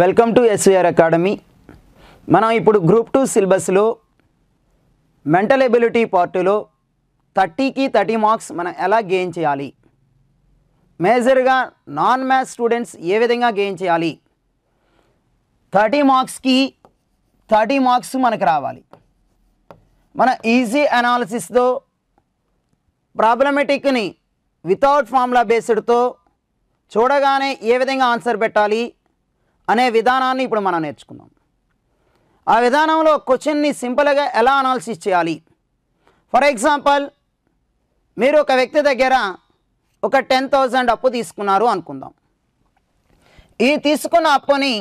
Welcome to SVR academy మనం ఇప్పుడు group two సిలబస్లో మెంటల్ ఎబిలిటీ పార్టీలో థర్టీకి థర్టీ మార్క్స్ మనం ఎలా గెయిన్ చేయాలి మేజర్గా నాన్ మ్యాథ్స్ స్టూడెంట్స్ ఏ విధంగా గెయిన్ చేయాలి థర్టీ మార్క్స్కి థర్టీ మార్క్స్ మనకు రావాలి మన ఈజీ అనాలిసిస్తో ప్రాబ్లమెటిక్ని వితౌట్ ఫార్ములా బేస్డ్తో చూడగానే ఏ విధంగా ఆన్సర్ పెట్టాలి అనే విధానాన్ని ఇప్పుడు మనం నేర్చుకుందాం ఆ విధానంలో క్వశ్చన్ని సింపుల్గా ఎలా అనాలిసిస్ చేయాలి ఫర్ ఎగ్జాంపుల్ మీరు ఒక వ్యక్తి దగ్గర ఒక టెన్ థౌజండ్ అప్పు తీసుకున్నారు అనుకుందాం ఈ తీసుకున్న అప్పుని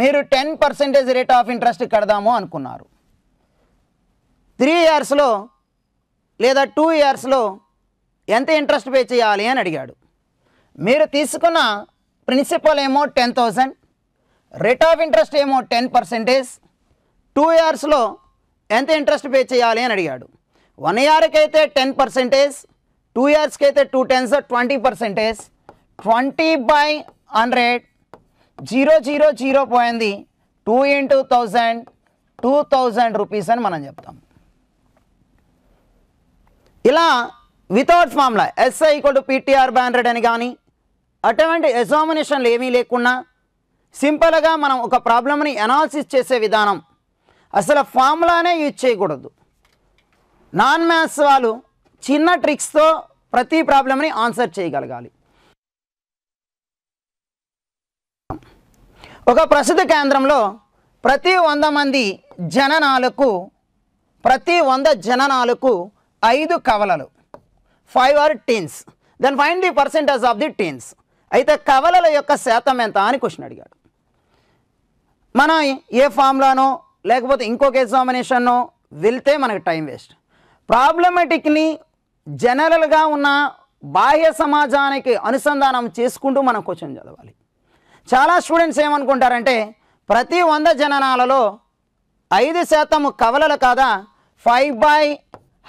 మీరు ten percentage rate of interest కడదాము అనుకున్నారు త్రీ ఇయర్స్లో లేదా టూ ఇయర్స్లో ఎంత ఇంట్రెస్ట్ పే చేయాలి అని అడిగాడు మీరు తీసుకున్న ప్రిన్సిపల్ ఏమో ten thousand rate of interest ఏమో టెన్ పర్సెంటేజ్ టూ ఇయర్స్లో ఎంత ఇంట్రెస్ట్ పే చేయాలి అని అడిగాడు వన్ ఇయర్కి అయితే టెన్ పర్సెంటేజ్ టూ ఇయర్స్కి అయితే two tens twenty percentage twenty by hundred zero zero zero పోయింది two into thousand two thousand rupees అని మనం చెప్తాం ఇలా without formula SI equal to PTR by hundred అని కానీ అటువంటి ఎగ్జామినేషన్లు ఏమీ లేకుండా సింపుల్గా మనం ఒక ప్రాబ్లమ్ని అనాలసిస్ చేసే విధానం అసలు ఫార్ములానే యూజ్ చేయకూడదు నాన్ మ్యాథ్స్ వాళ్ళు చిన్న ట్రిక్స్తో ప్రతి ప్రాబ్లమ్ని ఆన్సర్ చేయగలగాలి ఒక ప్రసిద్ధ కేంద్రంలో ప్రతి వంద మంది జననాలకు ప్రతి వంద జననాలకు ఐదు కవలలు five are twins then five the percentage of the twins అయితే కవలల యొక్క శాతం ఎంత అని క్వశ్చన్ అడిగాడు మనం ఏ ఫామ్లానో లేకపోతే ఇంకొక ఎగ్జామినేషన్నో వెళ్తే మనకు టైం వేస్ట్ ప్రాబ్లమెటిక్ని జనరల్గా ఉన్న బాహ్య సమాజానికి అనుసంధానం చేసుకుంటూ మనం క్వశ్చన్ చదవాలి చాలా స్టూడెంట్స్ ఏమనుకుంటారంటే ప్రతి వంద జననాలలో ఐదు శాతం కవలలు కాదా five by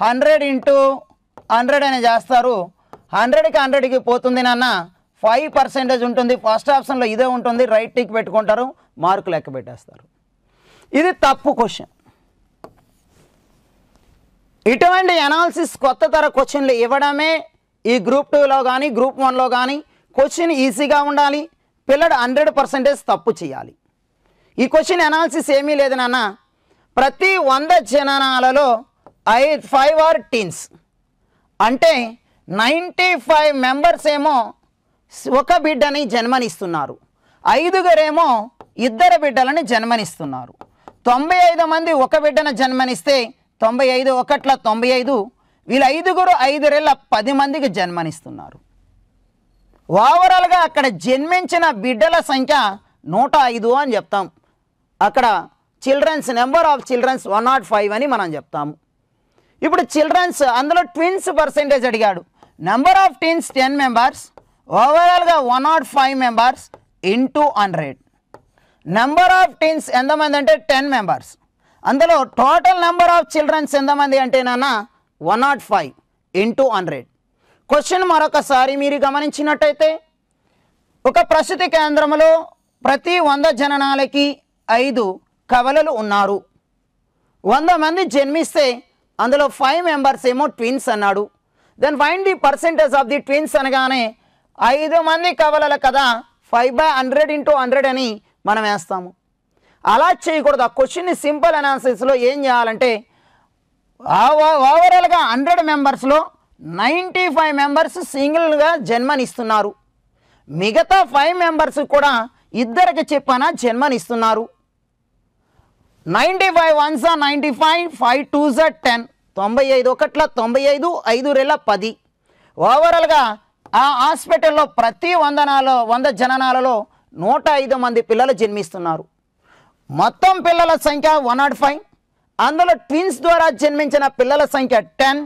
hundred into hundred అని చేస్తారు హండ్రెడ్కి హండ్రెడ్కి పోతుంది నాన్న ఫైవ్ పర్సెంటేజ్ ఉంటుంది ఫస్ట్ ఆప్షన్లో ఇదే ఉంటుంది రైట్ టిక్ పెట్టుకుంటారు మార్కు లెక్క పెట్టేస్తారు ఇది తప్పు క్వశ్చన్ ఇటువంటి అనాలిసిస్ కొత్త తర క్వశ్చన్లు ఇవ్వడమే ఈ గ్రూప్ టూలో కానీ గ్రూప్ వన్లో కానీ క్వశ్చన్ ఈజీగా ఉండాలి పిల్లడు హండ్రెడ్ పర్సెంటేజ్ తప్పు చేయాలి ఈ క్వశ్చన్ అనాలిసిస్ ఏమీ లేదు నాన్న ప్రతి వంద జననాలలో ఐ ఫైవ్ ఆర్ టీన్స్ అంటే నైంటీ ఫైవ్ మెంబర్స్ ఏమో ఒక బిడ్డని జన్మనిస్తున్నారు ఐదుగురేమో ఇద్దరు బిడ్డలను జన్మనిస్తున్నారు తొంభై ఐదు మంది ఒక బిడ్డను జన్మనిస్తే తొంభై ఐదు ఒకట్ల తొంభై ఐదు వీళ్ళు ఐదుగురు ఐదురేళ్ళ పది మందికి జన్మనిస్తున్నారు ఓవరాల్గా అక్కడ జన్మించిన బిడ్డల సంఖ్య నూట ఐదు అని చెప్తాం అక్కడ childrens number of childrens one naught five అని మనం చెప్తాము ఇప్పుడు చిల్డ్రన్స్ అందులో ట్విన్స్ పర్సెంటేజ్ అడిగాడు number of twins ten members ఓవరాల్గా one naught five members into hundred number of twins ఎంతమంది అంటే టెన్ మెంబర్స్ అందులో టోటల్ నెంబర్ ఆఫ్ చిల్డ్రన్స్ ఎంతమంది అంటే నాన్న one naught five into hundred question మరొకసారి మీరు గమనించినట్టయితే ఒక ప్రసూతి కేంద్రంలో ప్రతి వంద జననాలకి ఐదు కవలలు ఉన్నారు వంద మంది జన్మిస్తే అందులో ఫైవ్ మెంబర్స్ ఏమో ట్విన్స్ అన్నాడు then five the percentage of the twins అనగానే ఐదు మంది కవలల కదా five by hundred into hundred అని మనం వేస్తాము అలా చేయకూడదు ఆ క్వశ్చన్ని సింపుల్ అనాలిసిస్లో ఏం చేయాలంటే ఓవరాల్గా హండ్రెడ్ మెంబర్స్లో నైంటీ ఫైవ్ మెంబర్స్ సింగిల్గా జన్మనిస్తున్నారు మిగతా ఫైవ్ మెంబర్స్ కూడా ఇద్దరికి చెప్పాన జన్మనిస్తున్నారు ninety five one ninety five five two జా టెన్ తొంభై ఐదు ఒకట్ల తొంభై ఐదు ఐదు రెల పది ఓవరాల్గా ఆ హాస్పిటల్లో ప్రతి వందనాలో వంద జననాలలో నూట ఐదు మంది పిల్లలు జన్మిస్తున్నారు మొత్తం పిల్లల సంఖ్య వన్ నాట్ ఫైవ్ అందులో ట్విన్స్ ద్వారా జన్మించిన పిల్లల సంఖ్య ten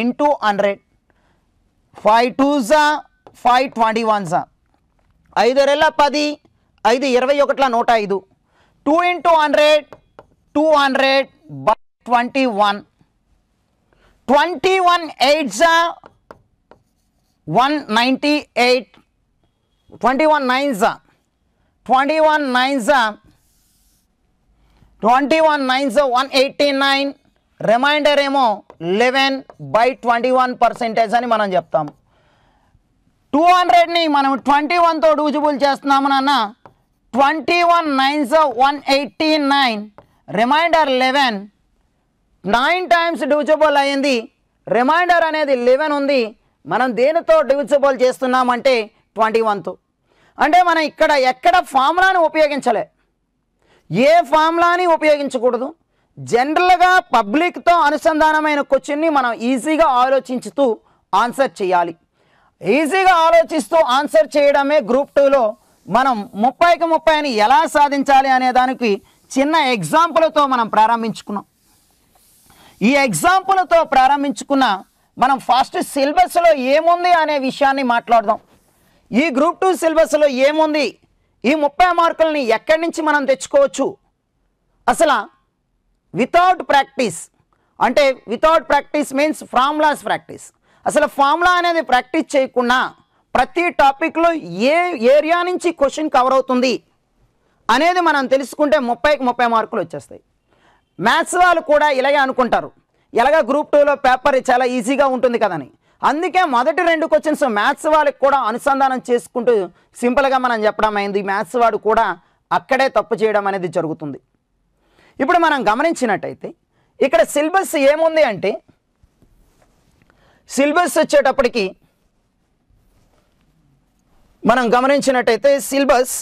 into hundred five two జా ఫైవ్ ట్వంటీ వన్ జా ఐదు రెళ్ళ పది ఐదు ఇరవై ఒకటిలా నూట ఐదు two into hundred two hundred by twenty one twenty one eight జా one ninety eight twenty one nine జా twenty one nines twenty one 21 one eighty nine remainder ఏమో eleven by twenty one percentage అని మనం చెప్తాము two హండ్రెడ్ని మనం twenty వన్తో divisible చేస్తున్నాము నాన్న twenty one nines one eighty nine remainder eleven nine times divisible అయింది remainder అనేది లెవెన్ ఉంది మనం దేనితో డివిజిబుల్ చేస్తున్నామంటే ట్వంటీ వన్తో అంటే మనం ఇక్కడ ఎక్కడ ఫార్ములాని ఉపయోగించలే ఏ ఫార్ములాని ఉపయోగించకూడదు జనరల్గా పబ్లిక్తో అనుసంధానమైన క్వశ్చన్ని మనం ఈజీగా ఆలోచించుతూ ఆన్సర్ చేయాలి ఈజీగా ఆలోచిస్తూ ఆన్సర్ చేయడమే గ్రూప్ టూలో మనం ముప్పైకి ముప్పై అని ఎలా సాధించాలి అనే దానికి చిన్న ఎగ్జాంపుల్తో మనం ప్రారంభించుకున్నాం ఈ ఎగ్జాంపుల్తో ప్రారంభించుకున్న మనం ఫస్ట్ సిలబస్లో ఏముంది అనే విషయాన్ని మాట్లాడదాం ఈ గ్రూప్ టూ సిలబస్లో ఏముంది ఈ ముప్పై మార్కులని ఎక్కడి నుంచి మనం తెచ్చుకోవచ్చు అసలు వితౌట్ ప్రాక్టీస్ అంటే without practice means formulas practice అసలు ఫార్ములా అనేది ప్రాక్టీస్ చేయకుండా ప్రతి టాపిక్లో ఏ ఏరియా నుంచి క్వశ్చన్ కవర్ అవుతుంది అనేది మనం తెలుసుకుంటే ముప్పైకి ముప్పై మార్కులు వచ్చేస్తాయి మ్యాథ్స్ వాళ్ళు కూడా ఇలాగే అనుకుంటారు ఎలాగ గ్రూప్ టూలో పేపర్ చాలా ఈజీగా ఉంటుంది కదని అందుకే మొదటి రెండు క్వశ్చన్స్ మ్యాథ్స్ వాళ్ళకి కూడా అనుసంధానం చేసుకుంటూ సింపుల్గా మనం చెప్పడం అయింది మ్యాథ్స్ వాడు కూడా అక్కడే తప్పు చేయడం అనేది జరుగుతుంది ఇప్పుడు మనం గమనించినట్టయితే ఇక్కడ సిలబస్ ఏముంది అంటే సిలబస్ వచ్చేటప్పటికి మనం గమనించినట్టయితే సిలబస్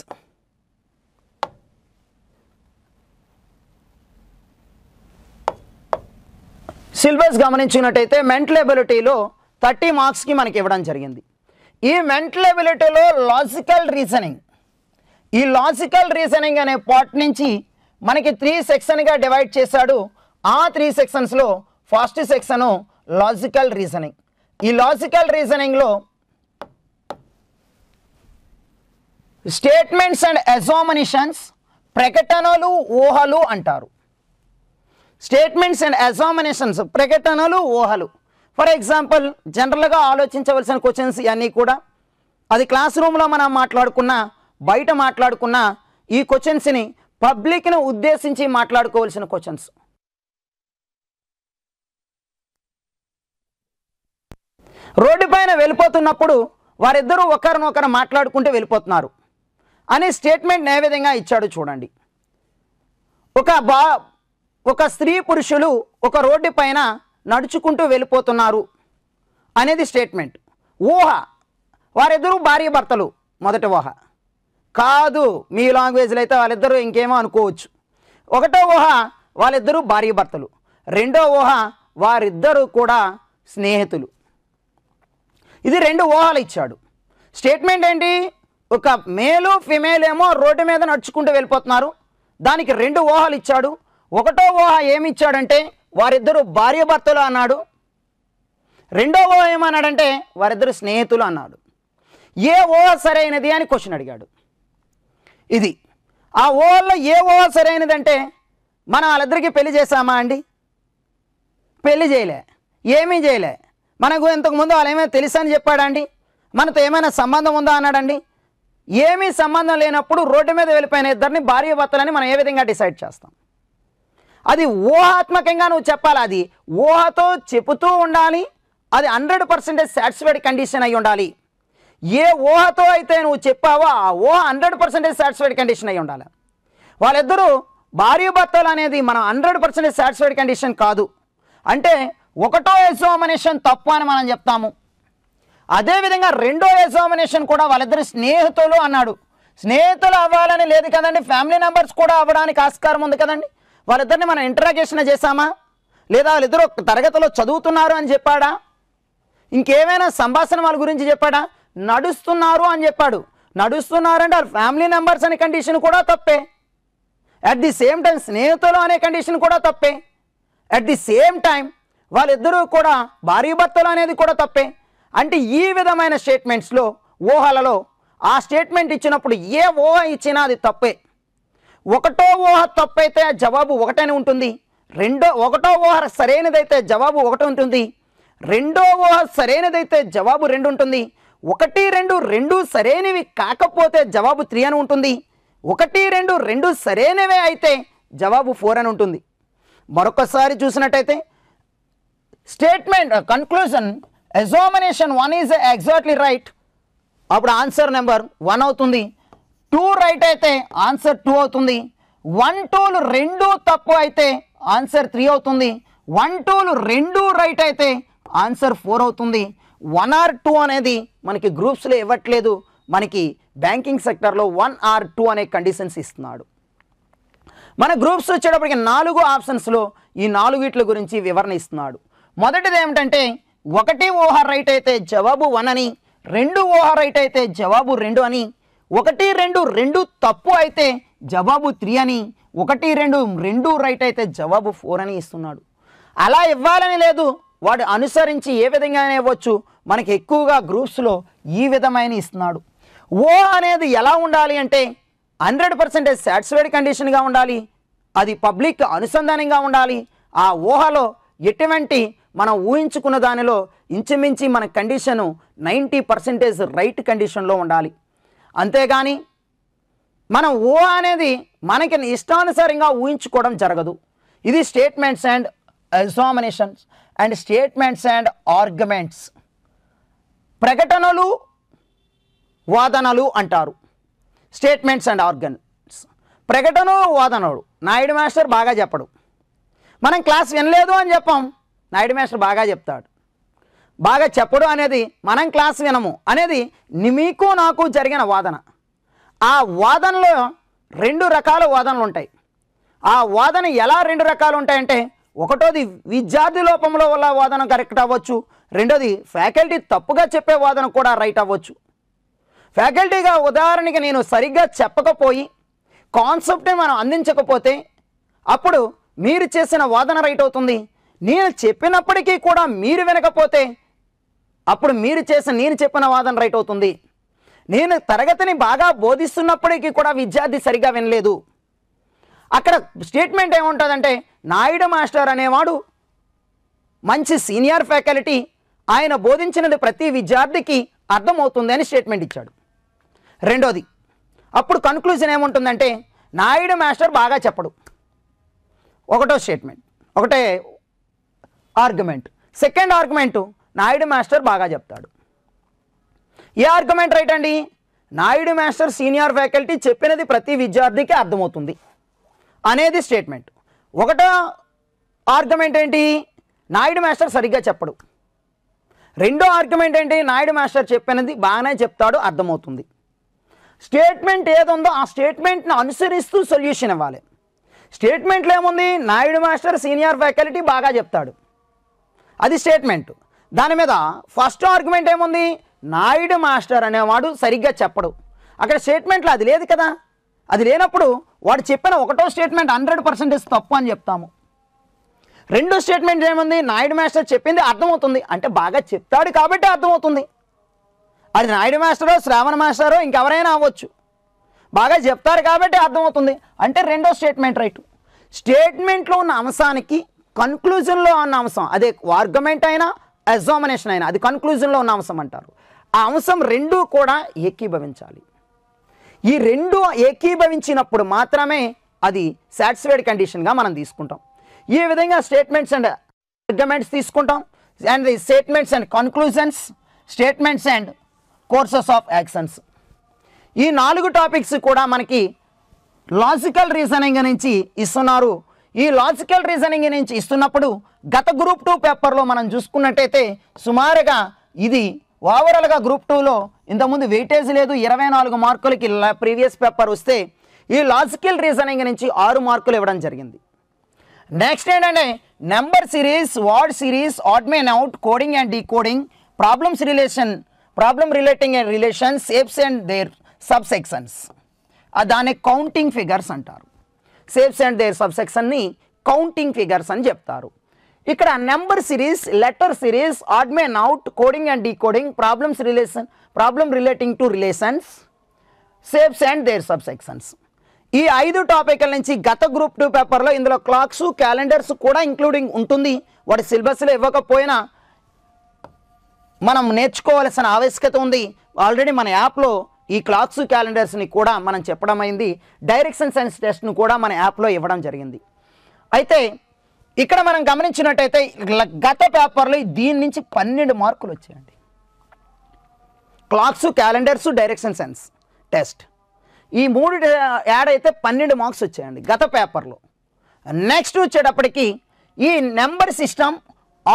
సిలబస్ గమనించినట్టయితే మెంటల్ ఎబిలిటీలో థర్టీ మార్క్స్కి మనకి ఇవ్వడం జరిగింది ఈ మెంటల్ ఎబిలిటీలో లాజికల్ రీజనింగ్ ఈ లాజికల్ రీజనింగ్ అనే పార్ట్ నుంచి మనకి త్రీ సెక్షన్గా డివైడ్ చేశాడు ఆ త్రీ సెక్షన్స్లో ఫస్ట్ సెక్షను లాజికల్ రీజనింగ్ ఈ లాజికల్ రీజనింగ్లో స్టేట్మెంట్స్ అండ్ అజామినేషన్స్ ప్రకటనలు ఊహలు అంటారు స్టేట్మెంట్స్ అండ్ అజామినేషన్స్ ప్రకటనలు ఊహలు ఫర్ ఎగ్జాంపుల్ జనరల్గా ఆలోచించవలసిన క్వశ్చన్స్ ఇవన్నీ కూడా అది క్లాస్ రూమ్లో మనం మాట్లాడుకున్న బయట మాట్లాడుకున్న ఈ క్వశ్చన్స్ని పబ్లిక్ను ఉద్దేశించి మాట్లాడుకోవాల్సిన క్వశ్చన్స్ రోడ్డు పైన వెళ్ళిపోతున్నప్పుడు వారిద్దరూ ఒకరినొకరు మాట్లాడుకుంటూ వెళ్ళిపోతున్నారు అనే స్టేట్మెంట్ విధంగా ఇచ్చాడు చూడండి ఒక బా ఒక స్త్రీ పురుషులు ఒక రోడ్డు పైన నడుచుకుంటూ వెళ్ళిపోతున్నారు అనేది స్టేట్మెంట్ ఊహ వారిద్దరూ భార్య భర్తలు మొదటి ఊహ కాదు మీ లాంగ్వేజ్లో అయితే వాళ్ళిద్దరూ ఇంకేమో అనుకోవచ్చు ఒకటో ఊహ వాళ్ళిద్దరూ భార్య భర్తలు రెండో ఊహ వారిద్దరూ కూడా స్నేహితులు ఇది రెండు ఊహలు ఇచ్చాడు స్టేట్మెంట్ ఏంటి ఒక మేలు ఫిమేల్ ఏమో రోడ్డు మీద నడుచుకుంటూ వెళ్ళిపోతున్నారు దానికి రెండు ఊహలు ఇచ్చాడు ఒకటో ఊహ ఏమి ఇచ్చాడంటే వారిద్దరు భార్యభర్తలు అన్నాడు రెండవ ఏమన్నాడంటే వారిద్దరు స్నేహితులు అన్నాడు ఏ ఓ సరైనది అని క్వశ్చన్ అడిగాడు ఇది ఆ ఓల్లో ఏ ఓ సరైనదంటే మనం వాళ్ళిద్దరికీ పెళ్లి చేశామా అండి పెళ్లి చేయలే ఏమీ చేయలే మనకు ఇంతకుముందు వాళ్ళు ఏమైనా తెలుసా అని చెప్పాడండి మనతో ఏమైనా సంబంధం ఉందా అన్నాడండి ఏమీ సంబంధం లేనప్పుడు రోడ్డు మీద వెళ్ళిపోయిన ఇద్దరిని భార్య భర్తలని మనం ఏ విధంగా డిసైడ్ చేస్తాం అది ఊహాత్మకంగా నువ్వు చెప్పాలి అది ఊహతో చెబుతూ ఉండాలి అది హండ్రెడ్ పర్సెంటేజ్ సాటిస్ఫైడ్ కండిషన్ అయి ఉండాలి ఏ ఊహతో అయితే నువ్వు చెప్పావో ఆ ఊహ హండ్రెడ్ పర్సెంటేజ్ సాటిస్ఫైడ్ కండిషన్ అయి ఉండాలి వాళ్ళిద్దరూ భార్య భర్తలు అనేది మనం హండ్రెడ్ పర్సెంటేజ్ సాటిస్ఫైడ్ కండిషన్ కాదు అంటే ఒకటో ఎగ్జామినేషన్ తప్పు అని మనం చెప్తాము అదేవిధంగా రెండో ఎగ్జామినేషన్ కూడా వాళ్ళిద్దరు స్నేహితులు అన్నాడు స్నేహితులు అవ్వాలని లేదు కదండి ఫ్యామిలీ మెంబర్స్ కూడా అవ్వడానికి ఆస్కారం ఉంది కదండి వాళ్ళిద్దరిని మనం ఇంటరాగేషన్ చేశామా లేదా వాళ్ళిద్దరూ తరగతిలో చదువుతున్నారు అని చెప్పాడా ఇంకేమైనా సంభాషణ వాళ్ళ గురించి చెప్పాడా నడుస్తున్నారు అని చెప్పాడు నడుస్తున్నారంటే వాళ్ళ ఫ్యామిలీ మెంబర్స్ అనే కండిషన్ కూడా తప్పే అట్ ది సేమ్ టైం స్నేహితులు అనే కండిషన్ కూడా తప్పే అట్ ది సేమ్ టైం వాళ్ళిద్దరూ కూడా భారీ భర్తలు అనేది కూడా తప్పే అంటే ఈ విధమైన స్టేట్మెంట్స్లో ఊహలలో ఆ స్టేట్మెంట్ ఇచ్చినప్పుడు ఏ ఊహ ఇచ్చినా అది తప్పే ఒకటో ఊహ తప్పైతే జవాబు ఒకటనే ఉంటుంది రెండో ఒకటో ఊహ సరైనదైతే జవాబు ఒకటి ఉంటుంది రెండో ఊహ సరైనదైతే జవాబు రెండు ఉంటుంది ఒకటి రెండు రెండు సరైనవి కాకపోతే జవాబు త్రీ అని ఉంటుంది ఒకటి రెండు రెండు సరైనవే అయితే జవాబు ఫోర్ అని ఉంటుంది మరొకసారి చూసినట్టయితే statement conclusion examination one is exactly right అప్పుడు ఆన్సర్ నెంబర్ వన్ అవుతుంది టూ రైట్ అయితే ఆన్సర్ టూ అవుతుంది వన్ టూలు రెండు తప్పు అయితే ఆన్సర్ త్రీ అవుతుంది వన్ టూలు రెండు రైట్ అయితే ఆన్సర్ ఫోర్ అవుతుంది వన్ ఆర్ టూ అనేది మనకి గ్రూప్స్లో ఇవ్వట్లేదు మనకి బ్యాంకింగ్ సెక్టర్లో వన్ ఆర్ టూ అనే కండిషన్స్ ఇస్తున్నాడు మన గ్రూప్స్ వచ్చేటప్పటికి నాలుగు ఆప్షన్స్లో ఈ నాలుగిట్ల గురించి వివరణ ఇస్తున్నాడు మొదటిది ఏమిటంటే ఒకటి ఓహర్ రైట్ అయితే జవాబు వన్ అని రెండు ఓహర్ రైట్ అయితే జవాబు రెండు అని ఒకటి రెండు రెండు తప్పు అయితే జవాబు త్రీ అని ఒకటి రెండు రెండు రైట్ అయితే జవాబు ఫోర్ అని ఇస్తున్నాడు అలా ఇవ్వాలని లేదు వాడు అనుసరించి ఏ విధంగానే ఇవ్వచ్చు మనకి ఎక్కువగా గ్రూప్స్లో ఈ విధమైన ఇస్తున్నాడు ఓ అనేది ఎలా ఉండాలి అంటే హండ్రెడ్ పర్సెంటేజ్ సాటిస్ఫైడ్ కండిషన్గా ఉండాలి అది పబ్లిక్ అనుసంధానంగా ఉండాలి ఆ ఊహలో ఎటువంటి మనం ఊహించుకున్న దానిలో ఇంచుమించి మన కండిషను నైంటీ పర్సెంటేజ్ రైట్ కండిషన్లో ఉండాలి అంతేగాని మనం ఓ అనేది మనకి ఇష్టానుసారంగా ఊహించుకోవడం జరగదు ఇది statements and examinations and statements and arguments ప్రకటనలు వాదనలు అంటారు స్టేట్మెంట్స్ అండ్ ఆర్గ్యుమెంట్స్ ప్రకటనలు వాదనలు నాయుడు మాస్టర్ బాగా చెప్పడు మనం క్లాస్ వినలేదు అని చెప్పాం నాయుడు మాస్టర్ బాగా చెప్తాడు బాగా చెప్పడం అనేది మనం క్లాస్ వినము అనేది మీకు నాకు జరిగిన వాదన ఆ వాదనలో రెండు రకాల వాదనలు ఉంటాయి ఆ వాదన ఎలా రెండు రకాలు ఉంటాయంటే ఒకటోది విద్యార్థి లోపంలో వల్ల వాదన కరెక్ట్ అవ్వచ్చు రెండోది ఫ్యాకల్టీ తప్పుగా చెప్పే వాదన కూడా రైట్ అవ్వచ్చు ఫ్యాకల్టీగా ఉదాహరణకి నేను సరిగ్గా చెప్పకపోయి కాన్సెప్ట్ని మనం అందించకపోతే అప్పుడు మీరు చేసిన వాదన రైట్ అవుతుంది నేను చెప్పినప్పటికీ కూడా మీరు వినకపోతే అప్పుడు మీరు చేసిన నేను చెప్పిన వాదన రైట్ అవుతుంది నేను తరగతిని బాగా బోధిస్తున్నప్పటికీ కూడా విద్యార్థి సరిగా వినలేదు అక్కడ స్టేట్మెంట్ ఏముంటుందంటే నాయుడు మాస్టర్ అనేవాడు మంచి సీనియర్ ఫ్యాకల్టీ ఆయన బోధించినది ప్రతి విద్యార్థికి అర్థమవుతుంది అని స్టేట్మెంట్ ఇచ్చాడు రెండోది అప్పుడు కన్క్లూజన్ ఏముంటుందంటే నాయుడు మాస్టర్ బాగా చెప్పడు ఒకటో స్టేట్మెంట్ ఒకటే argument second argument Naidu master బాగా చెప్తాడు ఏ ఆర్గ్యుమెంట్ రైట్ అండి నాయుడు మాస్టర్ సీనియర్ ఫ్యాకల్టీ చెప్పినది ప్రతి విద్యార్థికి అర్థమవుతుంది అనేది స్టేట్మెంట్ ఒకటో ఆర్గ్యుమెంట్ ఏంటి నాయుడు మాస్టర్ సరిగ్గా చెప్పడు రెండో ఆర్గ్యుమెంట్ ఏంటి నాయుడు మాస్టర్ చెప్పినది బాగానే చెప్తాడు అర్థమవుతుంది స్టేట్మెంట్ ఏదుందో ఆ స్టేట్మెంట్ని అనుసరిస్తూ సొల్యూషన్ ఇవ్వాలి స్టేట్మెంట్లో ఏముంది నాయుడు మాస్టర్ సీనియర్ ఫ్యాకల్టీ బాగా చెప్తాడు అది స్టేట్మెంట్ దాని మీద ఫస్ట్ ఆర్గ్యుమెంట్ ఏముంది నాయుడు మాస్టర్ అనేవాడు సరిగ్గా చెప్పడు అక్కడ స్టేట్మెంట్లో అది లేదు కదా అది లేనప్పుడు వాడు చెప్పిన ఒకటో స్టేట్మెంట్ హండ్రెడ్ పర్సెంటేజ్ తప్పు అని చెప్తాము రెండో స్టేట్మెంట్ ఏముంది నాయుడు మాస్టర్ చెప్పింది అర్థమవుతుంది అంటే బాగా చెప్తాడు కాబట్టి అర్థమవుతుంది అది నాయుడు మాస్టరో శ్రావణ మాస్టరో ఇంకెవరైనా అవ్వచ్చు బాగా చెప్తారు కాబట్టి అర్థమవుతుంది అంటే రెండో స్టేట్మెంట్ రైట్ స్టేట్మెంట్లో ఉన్న అంశానికి కన్క్లూజన్లో ఉన్న అంశం అదే ఆర్గ్యుమెంట్ అయినా ఎగ్జామినేషన్ అయినా అది కన్క్లూజన్లో ఉన్న అంశం అంటారు ఆ అంశం రెండూ కూడా ఏకీభవించాలి ఈ రెండు ఏకీభవించినప్పుడు మాత్రమే అది సాటిస్ఫైడ్ కండిషన్గా మనం తీసుకుంటాం ఈ విధంగా స్టేట్మెంట్స్ అండ్ ఆర్గ్యుమెంట్స్ తీసుకుంటాం and the statements and conclusions statements and courses of actions ఈ నాలుగు టాపిక్స్ కూడా మనకి లాజికల్ రీజనింగ్ నుంచి ఇస్తున్నారు ఈ లాజికల్ రీజనింగ్ నుంచి ఇస్తున్నప్పుడు గత గ్రూప్ టూ పేపర్లో మనం చూసుకున్నట్టయితే సుమారుగా ఇది ఓవరాల్గా గ్రూప్ టూలో ఇంతకుముందు వెయిటేజ్ లేదు ఇరవై నాలుగు మార్కులకి ప్రీవియస్ పేపర్ వస్తే ఈ లాజికల్ రీజనింగ్ నుంచి ఆరు మార్కులు ఇవ్వడం జరిగింది నెక్స్ట్ ఏంటంటే number series word series odd man out coding and decoding problems relation problem relating and relation shapes and their sub sections దాన్ని కౌంటింగ్ ఫిగర్స్ అంటారు సేఫ్స్ అండ్ దేర్ సబ్సెక్షన్ని కౌంటింగ్ ఫిగర్స్ అని చెప్తారు ఇక్కడ number series letter series odd man out coding and decoding problems relation problem relating to relations shapes and their subsections ఈ ఐదు టాపిక్ల నుంచి గత గ్రూప్ టూ పేపర్లో ఇందులో క్లాక్స్ క్యాలెండర్స్ కూడా ఇంక్లూడింగ్ ఉంటుంది వాటి సిలబస్లో ఇవ్వకపోయినా మనం నేర్చుకోవాల్సిన ఆవశ్యకత ఉంది ఆల్రెడీ మన యాప్లో ఈ క్లాత్స్ క్యాలెండర్స్ని కూడా మనం చెప్పడం అయింది డైరెక్షన్ సైన్స్ టెస్ట్ను కూడా మన యాప్లో ఇవ్వడం జరిగింది అయితే ఇక్కడ మనం గమనించినట్టయితే గత పేపర్లో దీని నుంచి పన్నెండు మార్కులు వచ్చాయండి clocks calendars direction sense test ఈ మూడు యాడ్ అయితే పన్నెండు మార్క్స్ వచ్చాయండి గత పేపర్లో నెక్స్ట్ వచ్చేటప్పటికి ఈ number system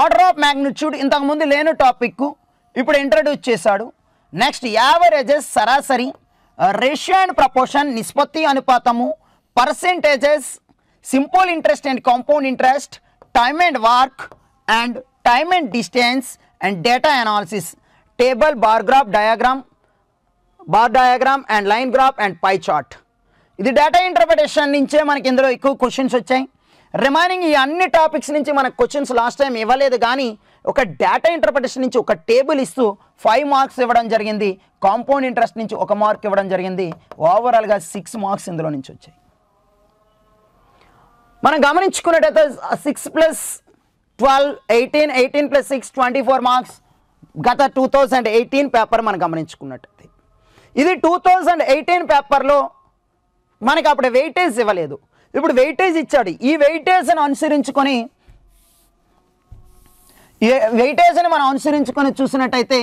order of magnitude ఇంతకుముందు లేని టాపిక్ ఇప్పుడు ఇంట్రడ్యూస్ చేశాడు నెక్స్ట్ యావరేజెస్ సరాసరి రేషియో అండ్ ప్రపోర్షన్ నిష్పత్తి అనుపాతము percentages simple interest and compound interest time and work and time and distance and data analysis table bar graph diagram bar diagram and line graph and pie chart ఇది data interpretation నుంచే మనకి ఇందులో ఎక్కువ questions వచ్చాయి remaining ఈ అన్ని topics నుంచి మనకు క్వశ్చన్స్ లాస్ట్ టైం ఇవ్వలేదు కానీ ఒక డేటా ఇంటర్ప్రిటేషన్ నుంచి ఒక టేబుల్ ఇస్తూ ఫైవ్ మార్క్స్ ఇవ్వడం జరిగింది కాంపౌండ్ ఇంట్రెస్ట్ నుంచి ఒక మార్క్ ఇవ్వడం జరిగింది ఓవరాల్గా సిక్స్ మార్క్స్ ఇందులో నుంచి వచ్చాయి మనం గమనించుకున్నట్టయితే six plus twelve eighteen eighteen plus six twenty four marks గత టూ థౌజండ్ ఎయిటీన్ పేపర్ మనం గమనించుకున్నట్టయితే ఇది టూ థౌజండ్ ఎయిటీన్ పేపర్లో మనకి అప్పుడు వెయిటేజ్ ఇవ్వలేదు ఇప్పుడు వెయిటేజ్ ఇచ్చాడు ఈ వెయిటేజ్ని అనుసరించుకొని వెయిటేజ్ని మనం అనుసరించుకొని చూసినట్టయితే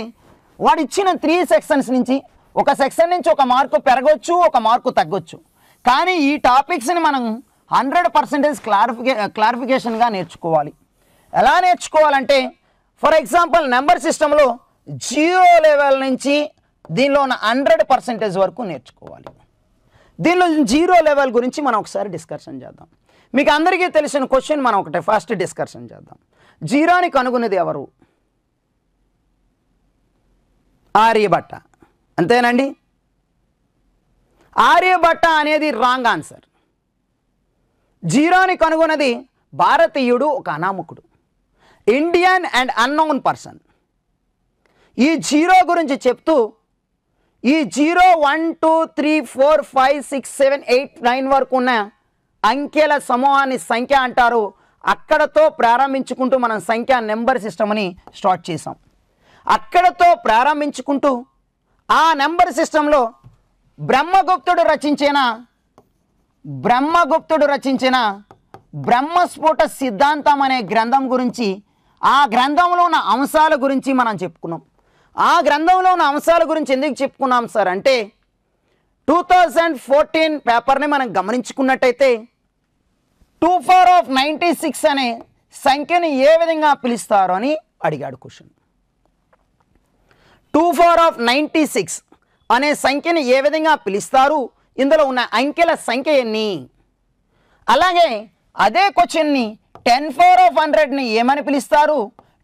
వాడు ఇచ్చిన త్రీ సెక్షన్స్ నుంచి ఒక సెక్షన్ నుంచి ఒక మార్కు పెరగొచ్చు ఒక మార్కు తగ్గొచ్చు కానీ ఈ టాపిక్స్ని మనం హండ్రెడ్ పర్సెంటేజ్ క్లారిఫికే క్లారిఫికేషన్గా నేర్చుకోవాలి ఎలా నేర్చుకోవాలంటే ఫర్ ఎగ్జాంపుల్ నెంబర్ సిస్టంలో జీరో లెవెల్ నుంచి దీనిలో ఉన్న హండ్రెడ్ పర్సెంటేజ్ వరకు నేర్చుకోవాలి దీనిలో జీరో లెవెల్ గురించి మనం ఒకసారి డిస్కషన్ చేద్దాం మీకు అందరికీ తెలిసిన క్వశ్చన్ మనం ఒకటి ఫస్ట్ డిస్కషన్ చేద్దాం జీరోని కనుగొనేది ఎవరు ఆర్యభట్ట అంతేనండి ఆర్యభట్ట అనేది రాంగ్ ఆన్సర్ జీరోని కనుగొన్నది భారతీయుడు ఒక అనామకుడు ఇండియన్ అండ్ అన్నోన్ పర్సన్ ఈ జీరో గురించి చెప్తూ ఈ zero one two three four five six seven eight nine వరకు ఉన్న అంకెల సమూహాన్ని సంఖ్య అంటారు అక్కడతో ప్రారంభించుకుంటూ మనం సంఖ్యా నెంబర్ సిస్టమ్ని స్టార్ట్ చేసాం అక్కడతో ప్రారంభించుకుంటూ ఆ నెంబర్ సిస్టంలో బ్రహ్మగుప్తుడు రచించిన బ్రహ్మగుప్తుడు రచించిన బ్రహ్మస్ఫోట సిద్ధాంతం అనే గ్రంథం గురించి ఆ గ్రంథంలో ఉన్న అంశాల గురించి మనం చెప్పుకున్నాం ఆ గ్రంథంలో ఉన్న అంశాల గురించి ఎందుకు చెప్పుకున్నాం సార్ అంటే టూ థౌజండ్ ఫోర్టీన్ పేపర్ని మనం గమనించుకున్నట్టయితే two four of ninety six అనే సంఖ్యను ఏ విధంగా పిలుస్తారు అని అడిగాడు question two four of ninety six అనే సంఖ్యని ఏ విధంగా పిలుస్తారు ఇందులో ఉన్న అంకెల సంఖ్య ఎన్ని అలాగే అదే క్వశ్చన్ని టెన్ ఫోర్ ఆఫ్ హండ్రెడ్ని ఏమని పిలుస్తారు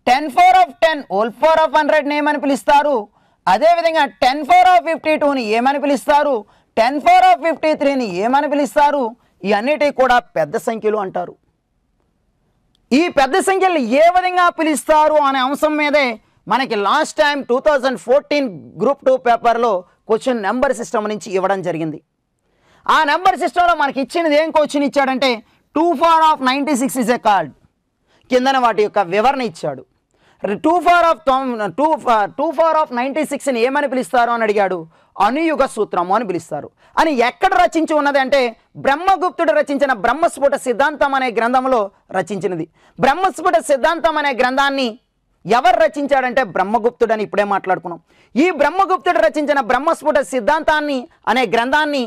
ten four of ten whole four of హండ్రెడ్ని ఏమని పిలుస్తారు అదేవిధంగా టెన్ ఫోర్ ఆఫ్ ఫిఫ్టీ టూని ఏమని పిలుస్తారు టెన్ ఫోర్ ఆఫ్ ఫిఫ్టీ త్రీని ఏమని పిలుస్తారు ఇవన్నిటి కూడా పెద్ద సంఖ్యలు అంటారు ఈ పెద్ద సంఖ్యలు ఏ విధంగా పిలుస్తారు అనే అంశం మీదే మనకి last time two thousand fourteen group two పేపర్లో క్వశ్చన్ నెంబర్ సిస్టమ్ నుంచి ఇవ్వడం జరిగింది ఆ నెంబర్ సిస్టంలో మనకి ఇచ్చినది ఏం క్వశ్చన్ ఇచ్చాడంటే two power of ninety six is a card కిందన వాటి యొక్క వివరణ ఇచ్చాడు two power of two two power of ninety సిక్స్ని ఏమని పిలుస్తారు అని అడిగాడు అనుయుగ సూత్రము అని పిలుస్తారు అని ఎక్కడ రచించి ఉన్నది అంటే బ్రహ్మగుప్తుడు రచించిన బ్రహ్మస్ఫుట సిద్ధాంతం అనే గ్రంథంలో రచించినది బ్రహ్మస్ఫుట సిద్ధాంతం అనే గ్రంథాన్ని ఎవరు రచించాడంటే బ్రహ్మగుప్తుడని ఇప్పుడే మాట్లాడుకున్నాం ఈ బ్రహ్మగుప్తుడు రచించిన బ్రహ్మస్ఫుట సిద్ధాంతాన్ని అనే గ్రంథాన్ని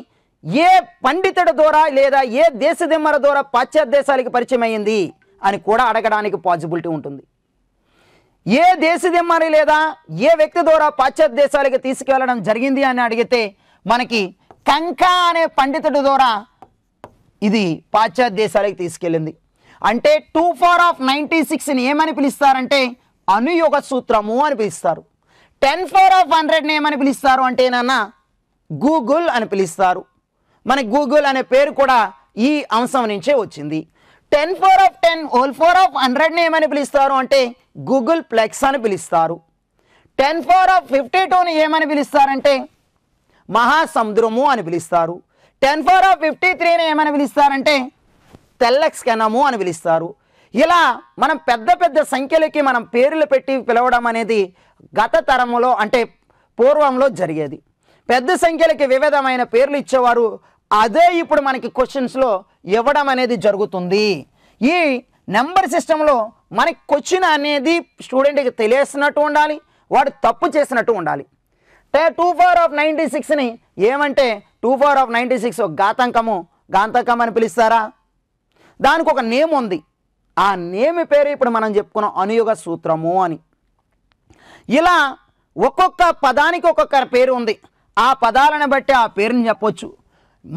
ఏ పండితుడి ద్వారా లేదా ఏ దేశదిమ్మర ద్వారా పాశ్చాత్య దేశాలకి పరిచయం అయ్యింది అని కూడా అడగడానికి పాజిబిలిటీ ఉంటుంది ఏ దేశదిమ్మరి లేదా ఏ వ్యక్తి ద్వారా పాశ్చాత్య దేశాలకి తీసుకెళ్లడం జరిగింది అని అడిగితే మనకి కంకా అనే పండితుడి ద్వారా ఇది పాశ్చాత్య దేశాలకి తీసుకెళ్ళింది అంటే టూ ఫోర్ ఆఫ్ నైంటీ సిక్స్ని ఏమని పిలుస్తారంటే అనుయోగ సూత్రము అని పిలుస్తారు టెన్ ఫోర్ ఆఫ్ హండ్రెడ్ని ఏమని పిలుస్తారు అంటే ఏనన్నా గూగుల్ అని పిలుస్తారు మన గూగుల్ అనే పేరు కూడా ఈ అంశం నుంచే వచ్చింది ten four of ten whole four of హండ్రెడ్ని ఏమని పిలుస్తారు అంటే గూగుల్ ప్లెక్స్ అని పిలుస్తారు టెన్ ఫోర్ ఆఫ్ ఫిఫ్టీ టూని ఏమని పిలుస్తారంటే మహాసముద్రము అని పిలుస్తారు టెన్ ఫోర్ ఆఫ్ ఫిఫ్టీ త్రీని ఏమని పిలుస్తారంటే తెల్లక్స్ అని పిలుస్తారు ఇలా మనం పెద్ద పెద్ద సంఖ్యలకి మనం పేర్లు పెట్టి పిలవడం అనేది గత తరములో అంటే పూర్వంలో జరిగేది పెద్ద సంఖ్యలకి వివిధమైన పేర్లు ఇచ్చేవారు అదే ఇప్పుడు మనకి క్వశ్చన్స్లో ఇవ్వడం అనేది జరుగుతుంది ఈ నెంబర్ సిస్టంలో మనకి క్వశ్చన్ అనేది స్టూడెంట్కి తెలియసినట్టు ఉండాలి వాడు తప్పు చేసినట్టు ఉండాలి టూ ఫోర్ ఆఫ్ నైంటీ సిక్స్ని ఏమంటే two four of ninety six గాతాంకము గాంతంకం అని పిలుస్తారా దానికి ఒక నేమ్ ఉంది ఆ నేమి పేరు ఇప్పుడు మనం చెప్పుకున్నాం అనుయుగ సూత్రము అని ఇలా ఒక్కొక్క పదానికి ఒక్కొక్క పేరు ఉంది ఆ పదాలను బట్టి ఆ పేరుని చెప్పొచ్చు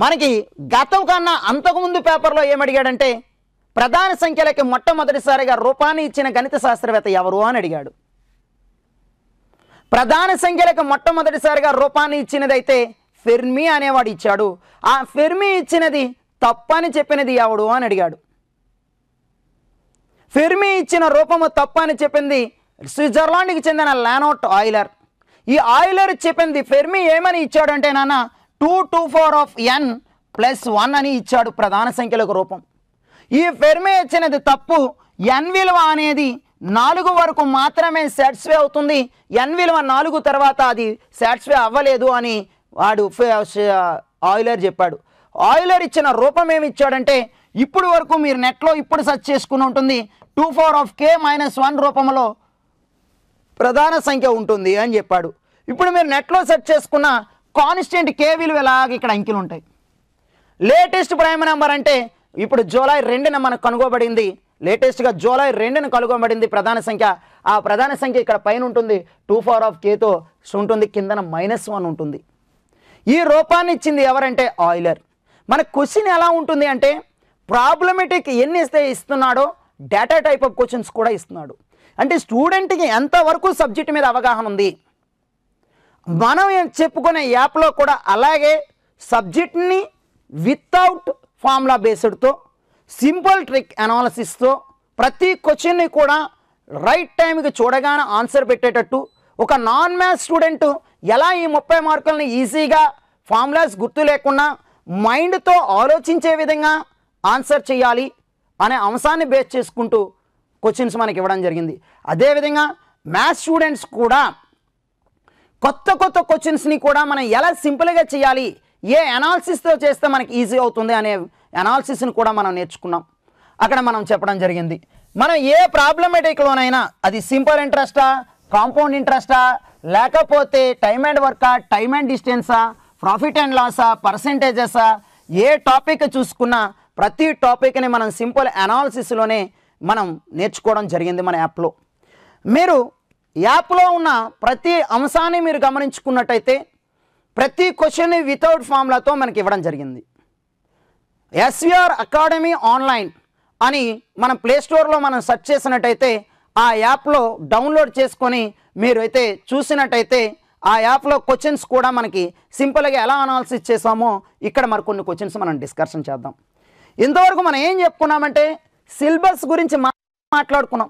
మనకి గతం కన్నా అంతకుముందు పేపర్లో ఏమడిగాడంటే ప్రధాన సంఖ్యలకి మొట్టమొదటిసారిగా రూపాన్ని ఇచ్చిన గణిత శాస్త్రవేత్త ఎవరు అని అడిగాడు ప్రధాన సంఖ్యలకు మొట్టమొదటిసారిగా రూపాన్ని ఇచ్చినదైతే ఫెర్మి అనేవాడు ఇచ్చాడు ఆ ఫెర్మి ఇచ్చినది తప్పని చెప్పినది ఎవడు అని అడిగాడు ఫెర్మి ఇచ్చిన రూపము తప్ప అని చెప్పింది స్విట్జర్లాండ్కి చెందిన లానోట్ ఆయిలర్ ఈ ఆయిలర్ చెప్పింది ఫెర్మి ఏమని ఇచ్చాడంటే నాన్న two two four of N plus one అని ఇచ్చాడు ప్రధాన సంఖ్యలకు రూపం ఈ ఫెర్మి ఇచ్చినది తప్పు ఎన్ విలువ అనేది నాలుగు వరకు మాత్రమే సాటిస్ఫై అవుతుంది ఎన్ విలువ నాలుగు తర్వాత అది సాటిస్ఫై అవ్వలేదు అని వాడు ఆయిలర్ చెప్పాడు ఆయిలర్ ఇచ్చిన రూపం ఏమి ఇచ్చాడంటే ఇప్పుడు వరకు మీరు నెట్లో ఇప్పుడు సెర్చ్ చేసుకుని ఉంటుంది two four of K minus one రూపంలో ప్రధాన సంఖ్య ఉంటుంది అని చెప్పాడు ఇప్పుడు మీరు నెట్లో సెర్చ్ చేసుకున్న కాన్స్టెంట్ కే విలువ ఎలాగ ఇక్కడ అంకెలు ఉంటాయి లేటెస్ట్ ప్రైమ్ నెంబర్ అంటే ఇప్పుడు జూలై రెండున మనకు కనుగోబడింది లేటెస్ట్గా జూలై రెండున కనుగొనబడింది ప్రధాన సంఖ్య ఆ ప్రధాన సంఖ్య ఇక్కడ పైన ఉంటుంది టూ ఫోర్ ఆఫ్ కేతో ఉంటుంది కిందన మైనస్ వన్ ఉంటుంది ఈ రూపాన్ని ఇచ్చింది ఎవరంటే ఆయిలర్ మన క్వశ్చన్ ఎలా ఉంటుంది అంటే ప్రాబ్లమెటిక్ ఎన్ని ఇస్తే ఇస్తున్నాడో డేటా టైప్ ఆఫ్ క్వశ్చన్స్ కూడా ఇస్తున్నాడు అంటే స్టూడెంట్కి ఎంతవరకు సబ్జెక్ట్ మీద అవగాహన ఉంది మనం చెప్పుకునే యాప్లో కూడా అలాగే సబ్జెక్ట్ని వితౌట్ ఫార్ములా బేస్డ్తో సింపుల్ ట్రిక్ అనాలసిస్తో ప్రతి క్వశ్చన్ని కూడా రైట్ టైంకి చూడగానే ఆన్సర్ పెట్టేటట్టు ఒక నాన్ మ్యాథ్స్ స్టూడెంట్ ఎలా ఈ ముప్పై మార్కులను ఈజీగా ఫార్ములాస్ గుర్తు లేకుండా మైండ్తో ఆలోచించే విధంగా ఆన్సర్ చేయాలి అనే అంశాన్ని బేస్ చేసుకుంటూ క్వశ్చన్స్ మనకి ఇవ్వడం జరిగింది అదేవిధంగా మ్యాథ్స్ స్టూడెంట్స్ కూడా కొత్త కొత్త క్వశ్చన్స్ని కూడా మనం ఎలా సింపుల్గా చేయాలి ఏ అనాలసిస్తో చేస్తే మనకి ఈజీ అవుతుంది అనే అనాలసిస్ని కూడా మనం నేర్చుకున్నాం అక్కడ మనం చెప్పడం జరిగింది మనం ఏ ప్రాబ్లమేటిక్లోనైనా అది సింపుల్ ఇంట్రెస్టా కాంపౌండ్ ఇంట్రెస్టా లేకపోతే టైమ్ అండ్ వర్కా టైమ్ అండ్ డిస్టెన్సా ప్రాఫిట్ అండ్ లాసా పర్సంటేజెసా ఏ టాపిక్ చూసుకున్నా ప్రతి టాపిక్ని మనం సింపుల్ అనాలిసిస్లోనే మనం నేర్చుకోవడం జరిగింది మన యాప్లో మీరు యాప్లో ఉన్న ప్రతి అంశాన్ని మీరు గమనించుకున్నట్టయితే ప్రతి క్వశ్చన్ని వితౌట్ ఫామ్లతో మనకి ఇవ్వడం జరిగింది ఎస్విఆర్ అకాడమీ ఆన్లైన్ అని మనం ప్లేస్టోర్లో మనం సెర్చ్ చేసినట్టయితే ఆ యాప్లో డౌన్లోడ్ చేసుకొని మీరు అయితే చూసినట్టయితే ఆ యాప్లో క్వశ్చన్స్ కూడా మనకి సింపుల్గా ఎలా అనాలసిస్ చేసామో ఇక్కడ మరి కొన్ని క్వశ్చన్స్ మనం డిస్కషన్ చేద్దాం ఇంతవరకు మనం ఏం చెప్పుకున్నామంటే సిలబస్ గురించి మాట్లాడుకున్నాం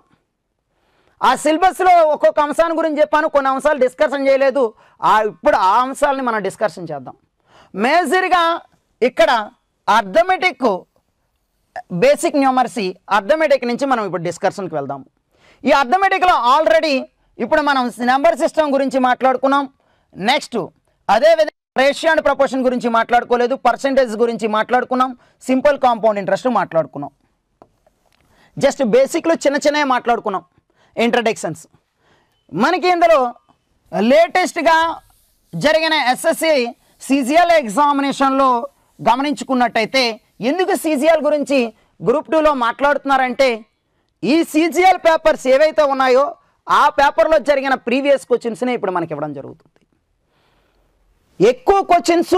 ఆ సిలబస్లో ఒక్కొక్క అంశాన్ని గురించి చెప్పాను కొన్ని అంశాలు డిస్కషన్ చేయలేదు ఆ ఇప్పుడు ఆ అంశాలని మనం డిస్కషన్ చేద్దాం మేజర్గా ఇక్కడ అర్థమెటిక్ బేసిక్ న్యూమర్సీ అర్థమెటిక్ నుంచి మనం ఇప్పుడు డిస్కషన్కి వెళ్దాం ఈ అర్థమెటిక్లో ఆల్రెడీ ఇప్పుడు మనం నెంబర్ సిస్టమ్ గురించి మాట్లాడుకున్నాం నెక్స్ట్ అదేవిధంగా రేషియో అండ్ ప్రపోర్షన్ గురించి మాట్లాడుకోలేదు పర్సంటేజ్ గురించి మాట్లాడుకున్నాం సింపుల్ కాంపౌండ్ ఇంట్రెస్ట్ మాట్లాడుకున్నాం జస్ట్ బేసిక్లో చిన్న చిన్నవి మాట్లాడుకున్నాం ఇంట్రడక్షన్స్ మనకి ఇందులో లేటెస్ట్గా జరిగిన ఎస్ఎస్సి సీజియల్ ఎగ్జామినేషన్లో గమనించుకున్నట్టయితే ఎందుకు సీజియల్ గురించి గ్రూప్ టూలో మాట్లాడుతున్నారంటే ఈ సీజియల్ పేపర్స్ ఏవైతే ఉన్నాయో ఆ పేపర్లో జరిగిన ప్రీవియస్ క్వశ్చన్స్నే ఇప్పుడు మనకి ఇవ్వడం జరుగుతుంది ఎక్కువ క్వశ్చన్స్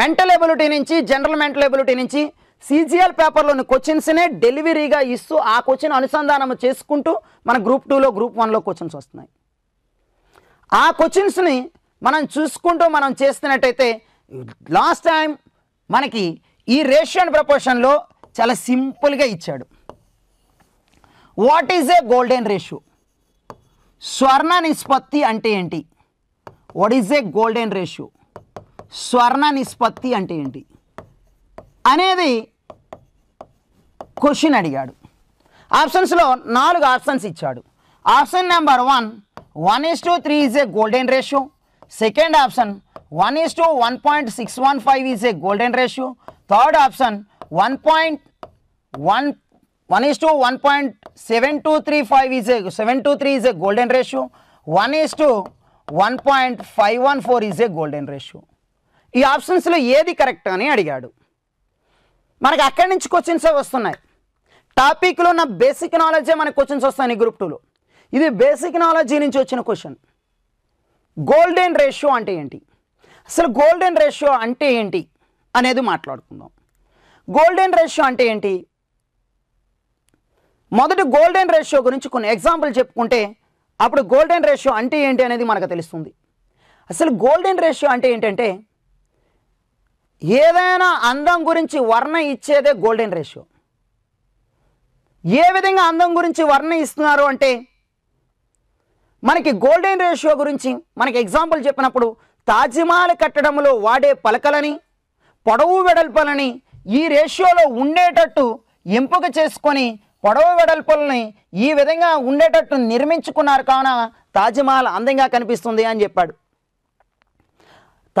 మెంటల్ ఎబిలిటీ నుంచి జనరల్ మెంటల్ ఎబిలిటీ నుంచి సీజీఎల్ పేపర్లోని క్వశ్చన్స్నే డెలివరీగా ఇస్తూ ఆ క్వశ్చన్ అనుసంధానం చేసుకుంటూ మన గ్రూప్ టూలో గ్రూప్ వన్లో క్వశ్చన్స్ వస్తున్నాయి ఆ క్వశ్చన్స్ని మనం చూసుకుంటూ మనం చేస్తున్నట్టయితే లాస్ట్ టైం మనకి ఈ రేషియో అండ్ ప్రపోర్షన్లో చాలా సింపుల్గా ఇచ్చాడు what is a golden ratio స్వర్ణ నిష్పత్తి అంటే ఏంటి what is a golden ratio స్వర్ణ నిష్పత్తి అంటే ఏంటి అనేది క్వశ్చన్ అడిగాడు ఆప్షన్స్లో నాలుగు ఆప్షన్స్ ఇచ్చాడు option number one one is to three is a golden ratio second option one is to one point six one five is a golden ratio third option one point one one is to one point seven two three five is a seven two three is a golden ratio one is to one point five one four is a golden ratio ఈ ఆప్షన్స్లో ఏది correct అని అడిగాడు మనకి అక్కడి నుంచి క్వశ్చన్సే వస్తున్నాయి టాపిక్లో నా బేసిక్ నాలెడ్జే మనకు క్వశ్చన్స్ వస్తాయి గ్రూప్ టూలో ఇది బేసిక్ నాలెడ్జీ నుంచి వచ్చిన క్వశ్చన్ గోల్డెన్ రేషియో అంటే ఏంటి అసలు గోల్డెన్ రేషియో అంటే ఏంటి అనేది మాట్లాడుకుందాం గోల్డెన్ రేషియో అంటే ఏంటి మొదటి గోల్డెన్ రేషియో గురించి కొన్ని ఎగ్జాంపుల్ చెప్పుకుంటే అప్పుడు గోల్డెన్ రేషియో అంటే ఏంటి అనేది మనకు తెలుస్తుంది అసలు గోల్డెన్ రేషియో అంటే ఏంటంటే ఏదైనా అందం గురించి వర్ణ ఇచ్చేదే గోల్డెన్ రేషియో ఏ విధంగా అందం గురించి వర్ణ ఇస్తున్నారు అంటే మనకి గోల్డెన్ రేషియో గురించి మనకి ఎగ్జాంపుల్ చెప్పినప్పుడు తాజ్మహల్ కట్టడంలో వాడే పలకలని పొడవు వెడల్పలని ఈ రేషియోలో ఉండేటట్టు ఎంపిక చేసుకొని పొడవు వెడల్పుల్ని ఈ విధంగా ఉండేటట్టు నిర్మించుకున్నారు కావున తాజ్మహల్ అందంగా కనిపిస్తుంది అని చెప్పాడు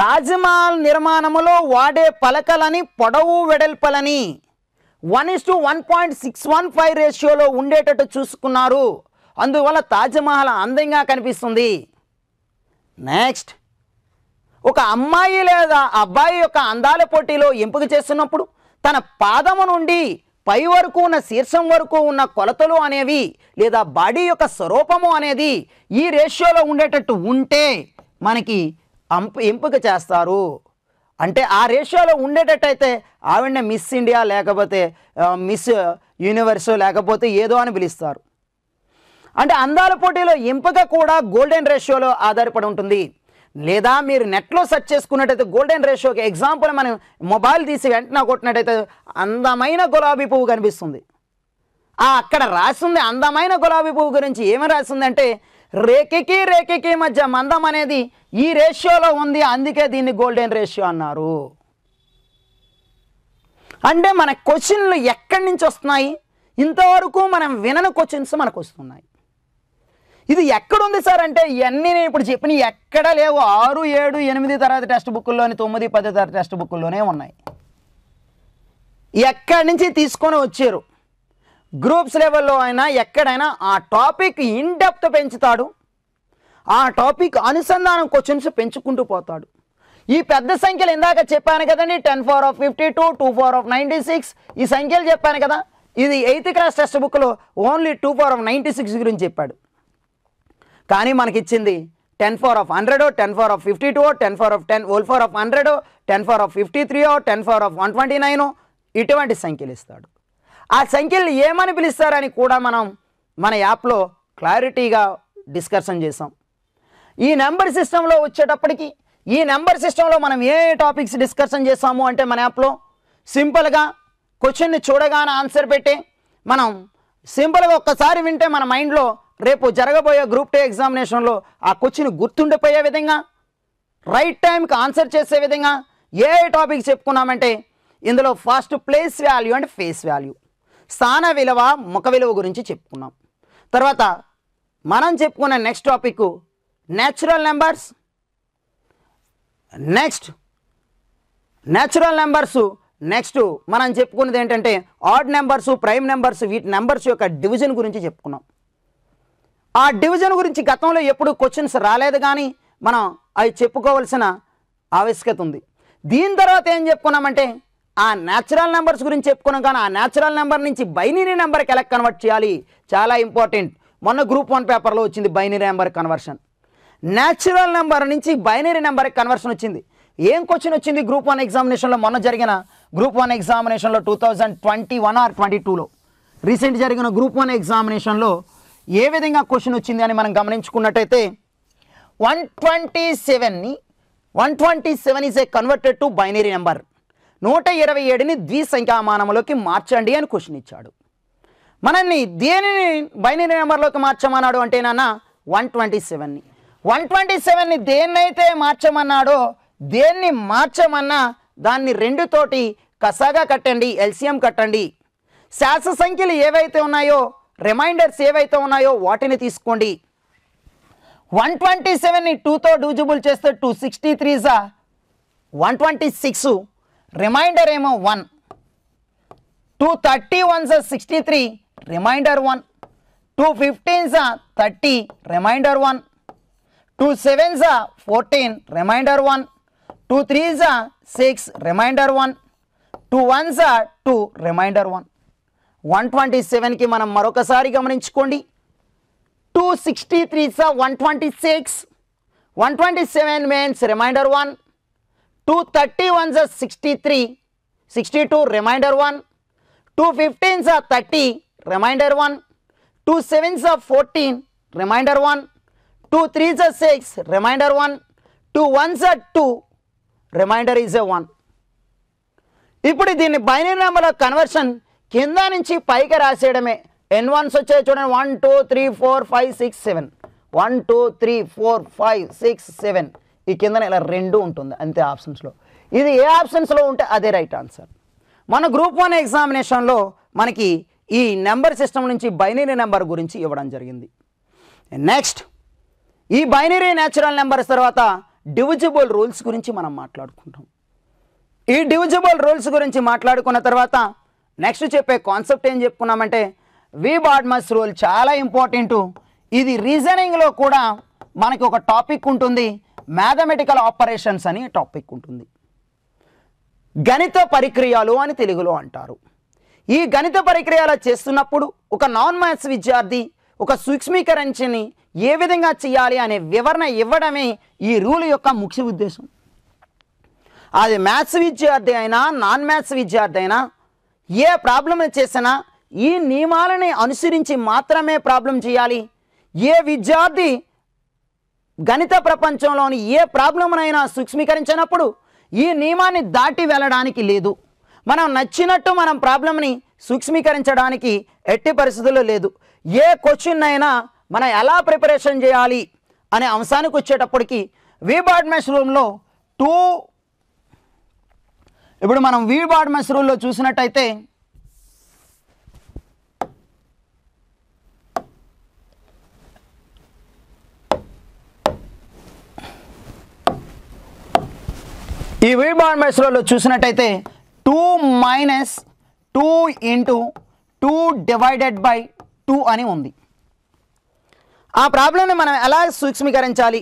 తాజ్మహల్ నిర్మాణములో వాడే పలకలని పొడవు వెడల్పలని one is to one point six one five రేషియోలో ఉండేటట్టు చూసుకున్నారు అందువల్ల తాజ్మహల్ అందంగా కనిపిస్తుంది నెక్స్ట్ ఒక అమ్మాయి లేదా అబ్బాయి యొక్క అందాల పోటీలో ఎంపిక చేస్తున్నప్పుడు తన పాదము నుండి పై వరకు ఉన్న శీర్షం వరకు ఉన్న కొలతలు అనేవి లేదా బాడీ యొక్క స్వరూపము అనేది ఈ రేషియోలో ఉండేటట్టు ఉంటే మనకి అంప ఎంపిక చేస్తారు అంటే ఆ రేషియోలో ఉండేటట్టయితే ఆవిడ మిస్ ఇండియా లేకపోతే మిస్ యూనివర్స్ లేకపోతే ఏదో అని పిలుస్తారు అంటే అందాల పోటీలో ఎంపిక కూడా గోల్డెన్ రేషియోలో ఆధారపడి ఉంటుంది లేదా మీరు నెట్లో సెర్చ్ చేసుకున్నట్టయితే గోల్డెన్ రేషియోకి ఎగ్జాంపుల్ మనం మొబైల్ తీసి వెంటనే కొట్టినట్టయితే అందమైన గులాబీ పువ్వు కనిపిస్తుంది అక్కడ రాసింది అందమైన గులాబీ పువ్వు గురించి ఏమి రాసిందంటే రేఖకి రేఖకి మధ్య మందం అనేది ఈ రేషియోలో ఉంది అందుకే దీన్ని గోల్డెన్ రేషియో అన్నారు అంటే మన క్వశ్చన్లు ఎక్కడి నుంచి వస్తున్నాయి ఇంతవరకు మనం వినని క్వశ్చన్స్ మనకు వస్తున్నాయి ఇది ఎక్కడుంది సార్ అంటే ఇవన్నీ నేను ఇప్పుడు చెప్పిన ఎక్కడ లేవు ఆరు ఏడు ఎనిమిది తర్వాత టెక్స్ట్ బుక్లోని తొమ్మిది పది తర్వాత టెక్స్ట్ బుక్లోనే ఉన్నాయి ఎక్కడి నుంచి తీసుకొని వచ్చారు గ్రూప్స్ లెవెల్లో అయినా ఎక్కడైనా ఆ టాపిక్ ఇన్ డెప్త్ పెంచుతాడు ఆ టాపిక్ అనుసంధానం క్వశ్చన్స్ పెంచుకుంటూ పోతాడు ఈ పెద్ద సంఖ్యలు ఇందాక చెప్పాను కదండి ten four of fifty two two four of ninety six ఈ సంఖ్యలు చెప్పాను కదా ఇది ఎయిత్ క్లాస్ టెక్స్ట్ బుక్లో only two four of ninety six గురించి చెప్పాడు కానీ మనకిచ్చింది ten four of hundred ten four of fifty two ten four of ten whole four of hundred ten four of fifty three ten four of one twenty nine ఇటువంటి సంఖ్యలు ఇస్తాడు ఆ సంఖ్యలు ఏమని పిలుస్తారని కూడా మనం మన యాప్లో క్లారిటీగా డిస్కషన్ చేసాం ఈ నెంబర్ సిస్టంలో వచ్చేటప్పటికి ఈ నెంబర్ సిస్టంలో మనం ఏ టాపిక్స్ డిస్కషన్ చేస్తాము అంటే మన యాప్లో సింపుల్గా క్వశ్చన్ని చూడగానే ఆన్సర్ పెట్టి మనం సింపుల్గా ఒక్కసారి వింటే మన మైండ్లో రేపు జరగబోయే గ్రూప్ టూ ఎగ్జామినేషన్లో ఆ క్వశ్చన్ గుర్తుండిపోయే విధంగా రైట్ టైంకి ఆన్సర్ చేసే విధంగా ఏ టాపిక్ చెప్పుకున్నామంటే ఇందులో first place value and face value స్థాన విలువ ముఖ విలువ గురించి చెప్పుకున్నాం తర్వాత మనం చెప్పుకున్న next topic natural numbers next natural numbers next మనం చెప్పుకున్నది ఏంటంటే ఆడ్ నెంబర్స్ ప్రైమ్ నెంబర్స్ వీటి నెంబర్స్ యొక్క డివిజన్ గురించి చెప్పుకున్నాం ఆ డివిజన్ గురించి గతంలో ఎప్పుడు క్వశ్చన్స్ రాలేదు కానీ మనం అవి చెప్పుకోవాల్సిన ఆవశ్యకత ఉంది దీని తర్వాత ఏం చెప్పుకున్నామంటే ఆ న్యాచురల్ నెంబర్స్ గురించి చెప్పుకున్నాం కానీ ఆ న్యాచురల్ నెంబర్ నుంచి బైనరీ నెంబర్కి ఎలా కన్వర్ట్ చేయాలి చాలా ఇంపార్టెంట్ మొన్న గ్రూప్ వన్ పేపర్లో వచ్చింది binary number conversion natural number నుంచి బైనరీ నెంబర్కి కన్వర్షన్ వచ్చింది ఏం క్వశ్చన్ వచ్చింది గ్రూప్ వన్ ఎగ్జామినేషన్లో మొన్న జరిగిన గ్రూప్ వన్ ఎగ్జామినేషన్లో two thousand twenty one or twenty టూలో రీసెంట్ జరిగిన గ్రూప్ వన్ ఎగ్జామినేషన్లో ఏ విధంగా క్వశ్చన్ వచ్చింది అని మనం గమనించుకున్నట్టయితే వన్ ట్వంటీ సెవెన్ని one twenty seven is a converted to binary number నూట ఇరవై ఏడుని ద్విసంఖ్యామానంలోకి మార్చండి అని క్వశ్చన్ ఇచ్చాడు మనల్ని దేనిని బైనరీ నెంబర్లోకి మార్చమన్నాడు అంటే నాన్న వన్ ట్వంటీ సెవెన్ని వన్ ట్వంటీ సెవెన్ని దేన్నైతే మార్చమన్నాడో దేన్ని మార్చమన్నా దాన్ని రెండుతోటి కసాగా కట్టండి ఎల్సిఎం కట్టండి శాస సంఖ్యలు ఏవైతే ఉన్నాయో రిమైండర్స్ ఏవైతే ఉన్నాయో వాటిని తీసుకోండి వన్ ట్వంటీ సెవెన్ని టూతో డూజిబుల్ చేస్తే two sixty three one twenty six remainder ఏమో one two thirty one sixty three remainder one two fifteen thirty remainder one two seven జా fourteen remainder one two three six remainder one two one two remainder one one twenty సెవెన్కి మనం మరొకసారి గమనించుకోండి two sixty three సా one twenty six one twenty seven means remainder one two thirty one సా sixty three sixty two remainder one two fifteen సా thirty remainder one two seven సా fourteen remainder one two three సా six remainder one two one సా two remainder is a one ఇప్పుడు దీన్ని binary number conversion కింద నుంచి పైకి రాసేయడమే ఎన్ ones వచ్చే చూడండి one two three four five six seven one two three four five six seven ఈ కిందన ఇలా రెండు ఉంటుంది అంతే ఆప్షన్స్లో ఇది ఏ ఆప్షన్స్లో ఉంటే అదే రైట్ ఆన్సర్ మన గ్రూప్ వన్ ఎగ్జామినేషన్లో మనకి ఈ నెంబర్ సిస్టమ్ నుంచి బైనరీ నెంబర్ గురించి ఇవ్వడం జరిగింది నెక్స్ట్ ఈ బైనరీ న్యాచురల్ నెంబర్స్ తర్వాత డివిజిబుల్ రూల్స్ గురించి మనం మాట్లాడుకుంటాం ఈ డివిజిబుల్ రూల్స్ గురించి మాట్లాడుకున్న తర్వాత నెక్స్ట్ చెప్పే కాన్సెప్ట్ ఏం చెప్పుకున్నామంటే వి బాడ్మస్ రూల్ చాలా ఇంపార్టెంట్ ఇది రీజనింగ్లో కూడా మనకి ఒక టాపిక్ ఉంటుంది మ్యాథమెటికల్ ఆపరేషన్స్ అని టాపిక్ ఉంటుంది గణిత పరిక్రియలు అని తెలుగులో అంటారు ఈ గణిత పరిక్రియలు చేస్తున్నప్పుడు ఒక నాన్ మ్యాథ్స్ విద్యార్థి ఒక సూక్ష్మీకరించని ఏ విధంగా చేయాలి అనే వివరణ ఇవ్వడమే ఈ రూల్ యొక్క ముఖ్య ఉద్దేశం అది మ్యాథ్స్ విద్యార్థి అయినా నాన్ మ్యాథ్స్ విద్యార్థి అయినా ఏ ప్రాబ్లం చేసినా ఈ నియమాలని అనుసరించి మాత్రమే ప్రాబ్లం చేయాలి ఏ విద్యార్థి గణిత ప్రపంచంలోని ఏ ప్రాబ్లంనైనా సూక్ష్మీకరించినప్పుడు ఈ నియమాన్ని దాటి వెళ్ళడానికి లేదు మనం నచ్చినట్టు మనం ప్రాబ్లంని సూక్ష్మీకరించడానికి ఎట్టి పరిస్థితుల్లో లేదు ఏ క్వశ్చన్ అయినా మనం ఎలా ప్రిపరేషన్ చేయాలి అనే అంశానికి వచ్చేటప్పటికి విబార్డ్మెస్ రూమ్లో టూ ఇప్పుడు మనం మెస్ రూల్లో చూసినట్టయితే ఈ వీబాడ్ రూల్లో చూసినట్టయితే two minus two into two divided by two అని ఉంది ఆ ప్రాబ్లంని మనం ఎలా సూక్ష్మీకరించాలి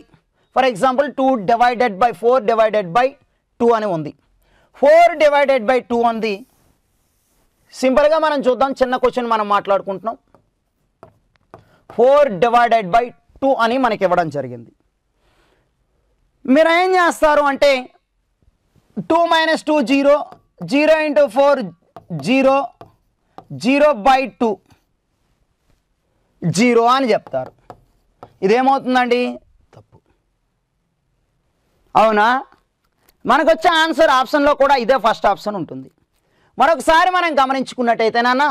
for example two divided by four divided by two అని ఉంది ఫోర్ డివైడెడ్ బై టూ ఉంది సింపుల్గా మనం చూద్దాం చిన్న క్వశ్చన్ మనం మాట్లాడుకుంటున్నాం ఫోర్ డివైడెడ్ బై టూ అని మనకి ఇవ్వడం జరిగింది మీరు ఏం చేస్తారు అంటే two minus two zero zero into four zero zero by two zero అని చెప్తారు ఇదేమవుతుందండి తప్పు అవునా మనకు వచ్చే ఆన్సర్ ఆప్షన్లో కూడా ఇదే ఫస్ట్ ఆప్షన్ ఉంటుంది మరొకసారి మనం గమనించుకున్నట్టయితే నాన్న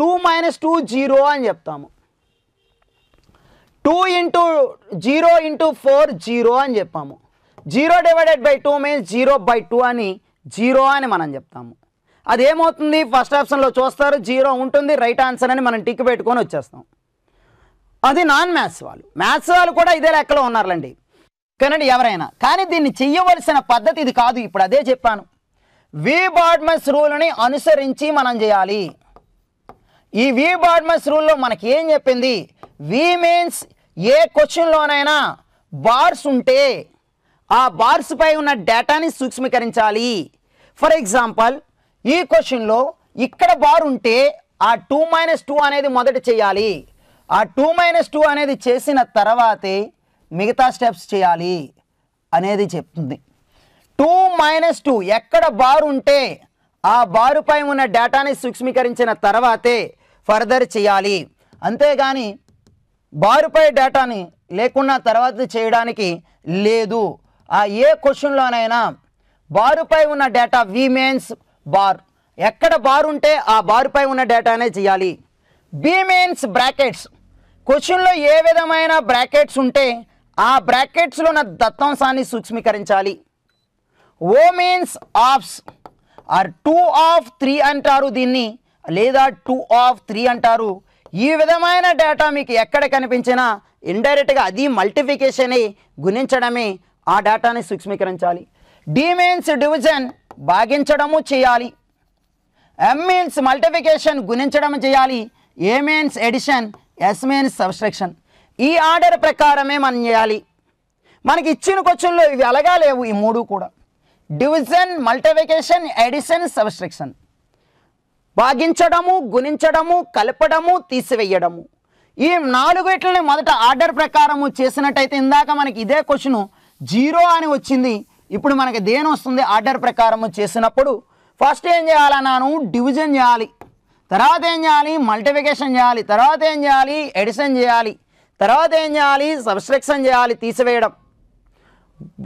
టూ మైనస్ టూ జీరో అని చెప్తాము two into zero into four zero అని చెప్పాము zero divided by two means zero by two అని జీరో అని మనం చెప్తాము అదేమవుతుంది ఫస్ట్ ఆప్షన్లో చూస్తారు జీరో ఉంటుంది రైట్ ఆన్సర్ అని మనం టిక్ పెట్టుకొని వచ్చేస్తాం అది నాన్ మ్యాథ్స్ వాళ్ళు మ్యాథ్స్ వాళ్ళు కూడా ఇదే లెక్కలో ఉన్నారులండి కనండి ఎవరైనా కానీ దీన్ని చెయ్యవలసిన పద్ధతి ఇది కాదు ఇప్పుడు అదే చెప్పాను వి బాడ్మస్ రూల్ని అనుసరించి మనం చేయాలి ఈ వి బాడ్మస్ రూల్లో మనకి ఏం చెప్పింది వి మీన్స్ ఏ క్వశ్చన్లోనైనా బార్స్ ఉంటే ఆ బార్స్ పై ఉన్న డేటాని సూక్ష్మీకరించాలి ఫర్ ఎగ్జాంపుల్ ఈ క్వశ్చన్లో ఇక్కడ బార్ ఉంటే ఆ టూ మైనస్ టూ అనేది మొదట చేయాలి ఆ టూ మైనస్ టూ అనేది చేసిన తర్వాతే మిగతా స్టెప్స్ చేయాలి అనేది చెప్తుంది టూ మైనస్ టూ ఎక్కడ బార్ ఉంటే ఆ బారుపై ఉన్న డేటాని సూక్ష్మీకరించిన తర్వాతే ఫర్దర్ చేయాలి అంతేగాని బారుపై డేటాని లేకున్నా తర్వాత చేయడానికి లేదు ఆ ఏ క్వశ్చన్లోనైనా బారుపై ఉన్న డేటా వి మెయిన్స్ బార్ ఎక్కడ బార్ ఉంటే ఆ బారుపై ఉన్న డేటానే చేయాలి బి మెయిన్స్ బ్రాకెట్స్ క్వశ్చన్లో ఏ విధమైన బ్రాకెట్స్ ఉంటే ఆ బ్రాకెట్స్లో నా దత్తాంశాన్ని సూక్ష్మీకరించాలి O means ofs or two of three అంటారు దీన్ని లేదా టూ ఆఫ్ త్రీ అంటారు ఈ విధమైన డేటా మీకు ఎక్కడ కనిపించినా ఇండైరెక్ట్గా అది మల్టిఫికేషన్ని గుణించడమే ఆ డేటాని సూక్ష్మీకరించాలి డి మీన్స్ డివిజన్ భాగించడము చేయాలి ఎం మీన్స్ మల్టిఫికేషన్ గుణించడం చేయాలి A means addition S means subtraction ఈ ఆర్డర్ ప్రకారమే మనం చేయాలి మనకి ఇచ్చిన క్వశ్చన్లో ఇవి అలాగా లేవు ఈ మూడు కూడా డివిజన్ మల్టిఫికేషన్ ఎడిషన్ సబ్స్ట్రిక్షన్ భాగించడము గుణించడము కలపడము తీసివేయడము ఈ నాలుగు ఇట్లని మొదట ఆర్డర్ ప్రకారము చేసినట్టయితే ఇందాక మనకి ఇదే క్వశ్చను జీరో అని వచ్చింది ఇప్పుడు మనకి దేని వస్తుంది ఆర్డర్ ప్రకారము చేసినప్పుడు ఫస్ట్ ఏం చేయాలన్నాను డివిజన్ చేయాలి తర్వాత ఏం చేయాలి మల్టిఫికేషన్ చేయాలి తర్వాత ఏం చేయాలి ఎడిషన్ చేయాలి తర్వాత ఏం చేయాలి సబ్స్ట్రక్షన్ చేయాలి తీసివేయడం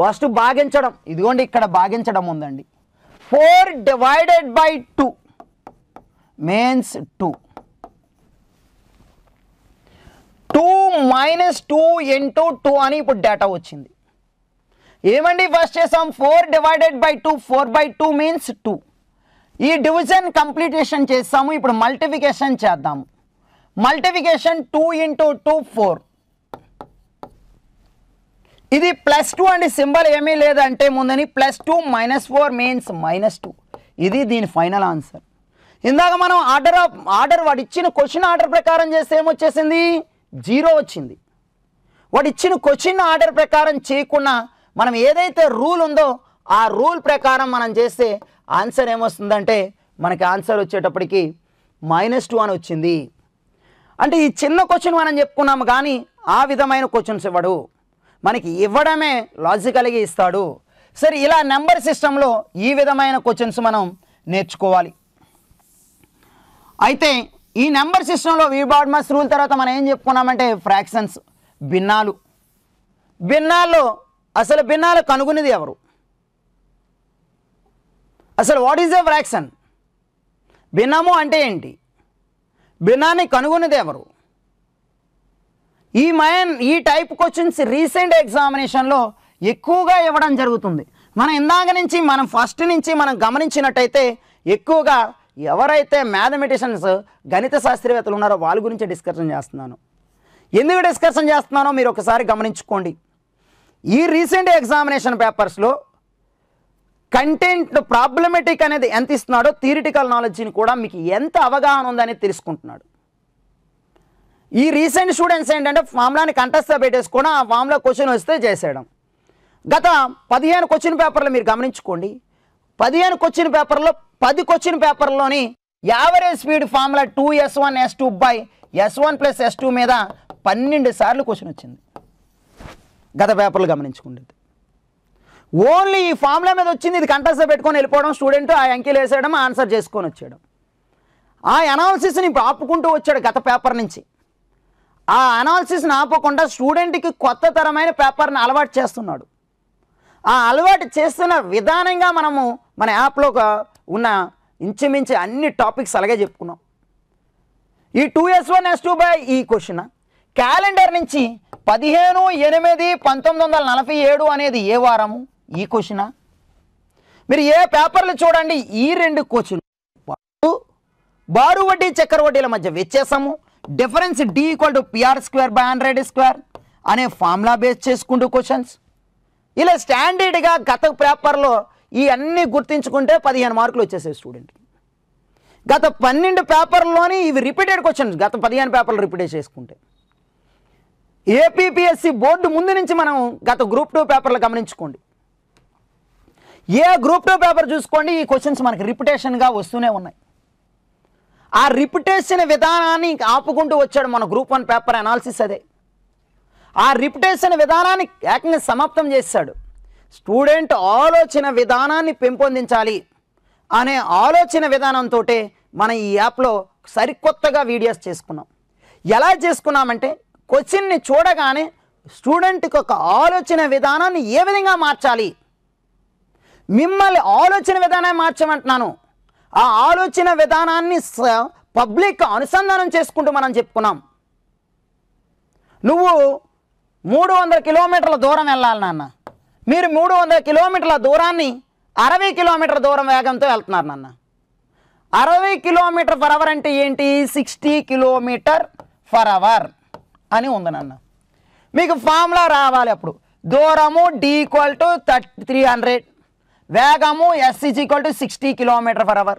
ఫస్ట్ భాగించడం ఇదిగోండి ఇక్కడ భాగించడం ఉందండి four divided by two means two two minus two into two అని ఇప్పుడు డేటా వచ్చింది ఏమండి ఫస్ట్ చేసాం four divided by two four by two means two ఈ డివిజన్ కంప్లీటేషన్ చేస్తాము ఇప్పుడు మల్టిఫికేషన్ చేద్దాము multiplication two into two four ఇది ప్లస్ టూ అండ్ సింబల్ ఏమీ లేదంటే ముందని plus two minus four means minus two ఇది దీని ఫైనల్ ఆన్సర్ ఇందాక మనం ఆర్డర్ ఆఫ్ ఆర్డర్ వాడు ఇచ్చిన క్వశ్చన్ ఆర్డర్ ప్రకారం చేస్తే ఏమొచ్చేసింది జీరో వచ్చింది వాడు ఇచ్చిన క్వశ్చన్ ఆర్డర్ ప్రకారం చేయకుండా మనం ఏదైతే రూల్ ఉందో ఆ రూల్ ప్రకారం మనం చేస్తే ఆన్సర్ ఏమొస్తుందంటే మనకి ఆన్సర్ వచ్చేటప్పటికి మైనస్ టూ అని వచ్చింది అంటే ఈ చిన్న క్వశ్చన్ మనం చెప్పుకున్నాము కానీ ఆ విధమైన క్వశ్చన్స్ ఇవ్వడు మనకి ఇవ్వడమే లాజికల్గా ఇస్తాడు సరే ఇలా నెంబర్ సిస్టంలో ఈ విధమైన క్వశ్చన్స్ మనం నేర్చుకోవాలి అయితే ఈ నెంబర్ సిస్టంలో వీబాడ్మస్ రూల్ తర్వాత మనం ఏం చెప్పుకున్నామంటే ఫ్రాక్షన్స్ భిన్నాలు భిన్నాల్లో అసలు భిన్నాలు కనుగొనేది ఎవరు అసలు వాట్ ఈజ్ ఎ ఫ్రాక్షన్ భిన్నము అంటే ఏంటి బినాని కనుగొన్నది ఎవరు ఈ మైన్ ఈ టైప్ క్వశ్చన్స్ రీసెంట్ ఎగ్జామినేషన్లో ఎక్కువగా ఇవ్వడం జరుగుతుంది మనం ఇందాక నుంచి మనం ఫస్ట్ నుంచి మనం గమనించినట్టయితే ఎక్కువగా ఎవరైతే మ్యాథమెటిషియన్స్ గణిత శాస్త్రవేత్తలు ఉన్నారో వాళ్ళ గురించి డిస్కషన్ చేస్తున్నాను ఎందుకు డిస్కషన్ చేస్తున్నానో మీరు ఒకసారి గమనించుకోండి ఈ రీసెంట్ ఎగ్జామినేషన్ పేపర్స్లో కంటెంట్ ప్రాబ్లమెటిక్ అనేది ఎంత ఇస్తున్నాడో థియరిటికల్ నాలెడ్జ్ని కూడా మీకు ఎంత అవగాహన ఉందని తెలుసుకుంటున్నాడు ఈ రీసెంట్ స్టూడెంట్స్ ఏంటంటే ఫామ్లాని కంటెస్ట్గా పెట్టేసుకొని ఆ ఫామ్లో క్వశ్చన్ వస్తే చేసేయడం గత పదిహేను క్వశ్చన్ పేపర్లు మీరు గమనించుకోండి పదిహేను క్వశ్చన్ పేపర్లో పది క్వశ్చన్ పేపర్లోని average speed formula two S one S two by S one plus S two మీద పన్నెండు సార్లు క్వశ్చన్ వచ్చింది గత పేపర్లు గమనించుకుండేది ఓన్లీ ఈ ఫామ్లా మీద వచ్చింది ఇది కంటస్థ పెట్టుకొని వెళ్ళిపోవడం స్టూడెంట్ ఆ అంకెలు వేసేయడం ఆన్సర్ చేసుకొని వచ్చేయడం ఆ అనాలసిస్ని ఆపుకుంటూ వచ్చాడు గత పేపర్ నుంచి ఆ అనాలసిస్ని ఆపకుండా స్టూడెంట్కి కొత్త తరమైన పేపర్ని అలవాటు చేస్తున్నాడు ఆ అలవాటు చేస్తున్న విధానంగా మనము మన యాప్లో ఉన్న ఇంచుమించు అన్ని టాపిక్స్ అలాగే చెప్పుకున్నాం ఈ two S one S two by ఈ క్వశ్చన్ క్యాలెండర్ నుంచి పదిహేను ఎనిమిది పంతొమ్మిది వందల నలభై ఏడు అనేది ఏ వారము ఈ క్వశ్చనా మీరు ఏ పేపర్లు చూడండి ఈ రెండు క్వశ్చన్ బారు వడ్డీ చక్కెర వడ్డీల మధ్య వ్యత్యాసము difference D equal to PR square by hundred square అనే ఫార్ములా బేస్ చేసుకుంటూ క్వశ్చన్స్ ఇలా స్టాండర్డ్గా గత పేపర్లో ఈ అన్ని గుర్తించుకుంటే పదిహేను మార్కులు వచ్చేసాయి స్టూడెంట్ గత పన్నెండు పేపర్లోని ఇవి రిపీటెడ్ క్వశ్చన్స్ గత పదిహేను పేపర్లు రిపీటెడ్ చేసుకుంటే ఏపీపీఎస్సి బోర్డు ముందు నుంచి మనం గత గ్రూప్ టూ పేపర్లు గమనించుకోండి ఏ గ్రూప్ టూ పేపర్ చూసుకోండి ఈ క్వశ్చన్స్ మనకి రిపిటేషన్గా వస్తూనే ఉన్నాయి ఆ రిపిటేషన్ విధానాన్ని ఆపుకుంటూ వచ్చాడు మన గ్రూప్ వన్ పేపర్ అనాలిసిస్ అదే ఆ రిపిటేషన్ విధానాన్ని ఏకంగా సమాప్తం చేశాడు స్టూడెంట్ ఆలోచన విధానాన్ని పెంపొందించాలి అనే ఆలోచన విధానంతో మనం ఈ యాప్లో సరికొత్తగా వీడియోస్ చేసుకున్నాం ఎలా చేసుకున్నామంటే క్వశ్చన్ని చూడగానే స్టూడెంట్కి ఒక ఆలోచన విధానాన్ని ఏ విధంగా మార్చాలి మిమ్మల్ని ఆలోచన విధానాన్ని మార్చమంటున్నాను ఆ ఆలోచన విధానాన్ని పబ్లిక్ అనుసంధానం చేసుకుంటూ మనం చెప్పుకున్నాం నువ్వు మూడు వందల కిలోమీటర్ల దూరం వెళ్ళాలి నాన్న మీరు మూడు వందల కిలోమీటర్ల దూరాన్ని అరవై కిలోమీటర్ల దూరం వేగంతో వెళ్తున్నారు నాన్న అరవై కిలోమీటర్ ఫర్ అవర్ అంటే ఏంటి సిక్స్టీ కిలోమీటర్ ఫర్ అవర్ అని ఉంది నాన్న మీకు ఫార్ములా రావాలి అప్పుడు దూరము D equal to thirty three hundred వేగము S is equal to sixty kilometre per hour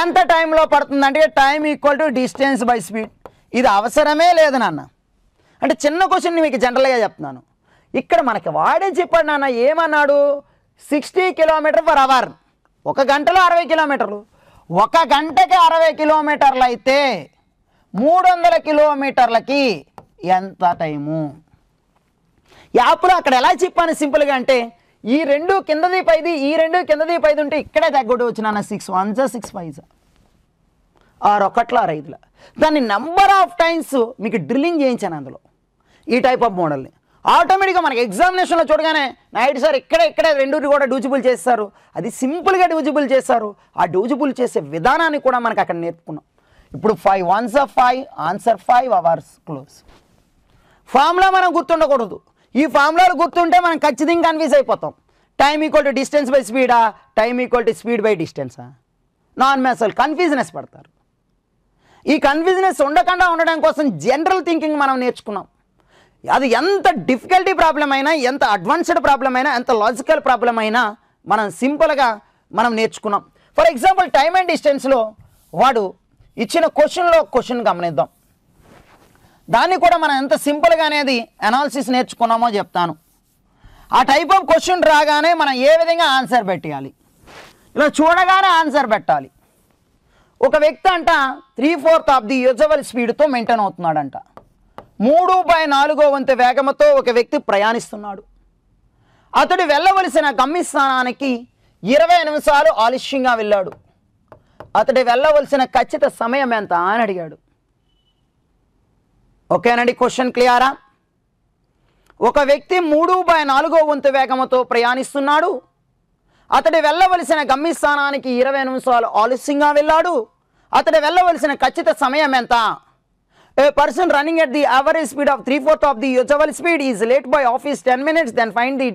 ఎంత టైంలో పడుతుందంటే time equal to distance by speed ఇది అవసరమే లేదు నాన్న అంటే చిన్న క్వశ్చన్ మీకు జనరల్గా చెప్తున్నాను ఇక్కడ మనకి వాడే చెప్పాడు నాన్న ఏమన్నాడు సిక్స్టీ కిలోమీటర్ ఫర్ అవర్ ఒక గంటలో అరవై కిలోమీటర్లు ఒక గంటకి అరవై కిలోమీటర్లు అయితే మూడు వందల కిలోమీటర్లకి ఎంత టైము యాప్లో అక్కడ ఎలా చెప్పాను సింపుల్గా అంటే ఈ రెండు కిందది పైది ఈ రెండు కిందది పైది ఉంటే ఇక్కడే తగ్గొట్టు వచ్చిన సిక్స్ వన్ జా సిక్స్ ఫైవ్ జా ఆరు ఒకట్ల ఆరు ఐదుల దాన్ని నెంబర్ ఆఫ్ టైమ్స్ మీకు డ్రిల్లింగ్ చేయించాను అందులో ఈ టైప్ ఆఫ్ మోడల్ని ఆటోమేటిక్గా మనకి ఎగ్జామినేషన్లో చూడగానే నాయుడు సార్ ఇక్కడే ఇక్కడే రెండు కూడా డూజిబుల్ చేస్తారు అది సింపుల్గా డూజిబుల్ చేస్తారు ఆ డూజిబుల్ చేసే విధానాన్ని కూడా మనకు అక్కడ నేర్పుకున్నాం ఇప్పుడు five ones of five answer five hours close ఫామ్లో మనం గుర్తుండకూడదు ఈ ఫార్ములాలు గుర్తుంటే మనం ఖచ్చితంగా కన్ఫ్యూజ్ అయిపోతాం time equal to distance by స్పీడా time equal to speed by డిస్టెన్సా నాన్ మ్యాథ్స్ కన్ఫ్యూజనెస్ పడతారు ఈ కన్ఫ్యూజనెస్ ఉండకుండా ఉండడం కోసం జనరల్ థింకింగ్ మనం నేర్చుకున్నాం అది ఎంత డిఫికల్టీ ప్రాబ్లం అయినా ఎంత అడ్వాన్స్డ్ ప్రాబ్లం అయినా ఎంత లాజికల్ ప్రాబ్లం అయినా మనం సింపుల్గా మనం నేర్చుకున్నాం ఫర్ ఎగ్జాంపుల్ టైమ్ అండ్ డిస్టెన్స్లో వాడు ఇచ్చిన క్వశ్చన్లో క్వశ్చన్ గమనిద్దాం దాన్ని కూడా మనం ఎంత సింపుల్గా అనేది అనాలిసిస్ నేర్చుకున్నామో చెప్తాను ఆ టైప్ ఆఫ్ క్వశ్చన్ రాగానే మనం ఏ విధంగా ఆన్సర్ పెట్టాలి ఇలా చూడగానే ఆన్సర్ పెట్టాలి ఒక వ్యక్తి అంట three fourth of the usual స్పీడ్తో మెయింటైన్ అవుతున్నాడంట మూడు బై నాలుగో వంతు వేగంతో ఒక వ్యక్తి ప్రయాణిస్తున్నాడు అతడు వెళ్ళవలసిన గమ్యస్థానానికి ఇరవై నిమిషాలు ఆలస్యంగా వెళ్ళాడు అతడు వెళ్ళవలసిన ఖచ్చిత సమయం ఎంత అని అడిగాడు ఓకేనండి క్వశ్చన్ క్లియరా ఒక వ్యక్తి మూడు బై నాలుగో వంతు వేగంతో ప్రయాణిస్తున్నాడు అతడి వెళ్ళవలసిన గమ్యస్థానానికి ఇరవై నిమిషాలు ఆలస్యంగా వెళ్ళాడు అతడి వెళ్ళవలసిన ఖచ్చిత సమయం ఎంత a person running at the average speed of three fourth of the usual speed is late by office ten minutes then find the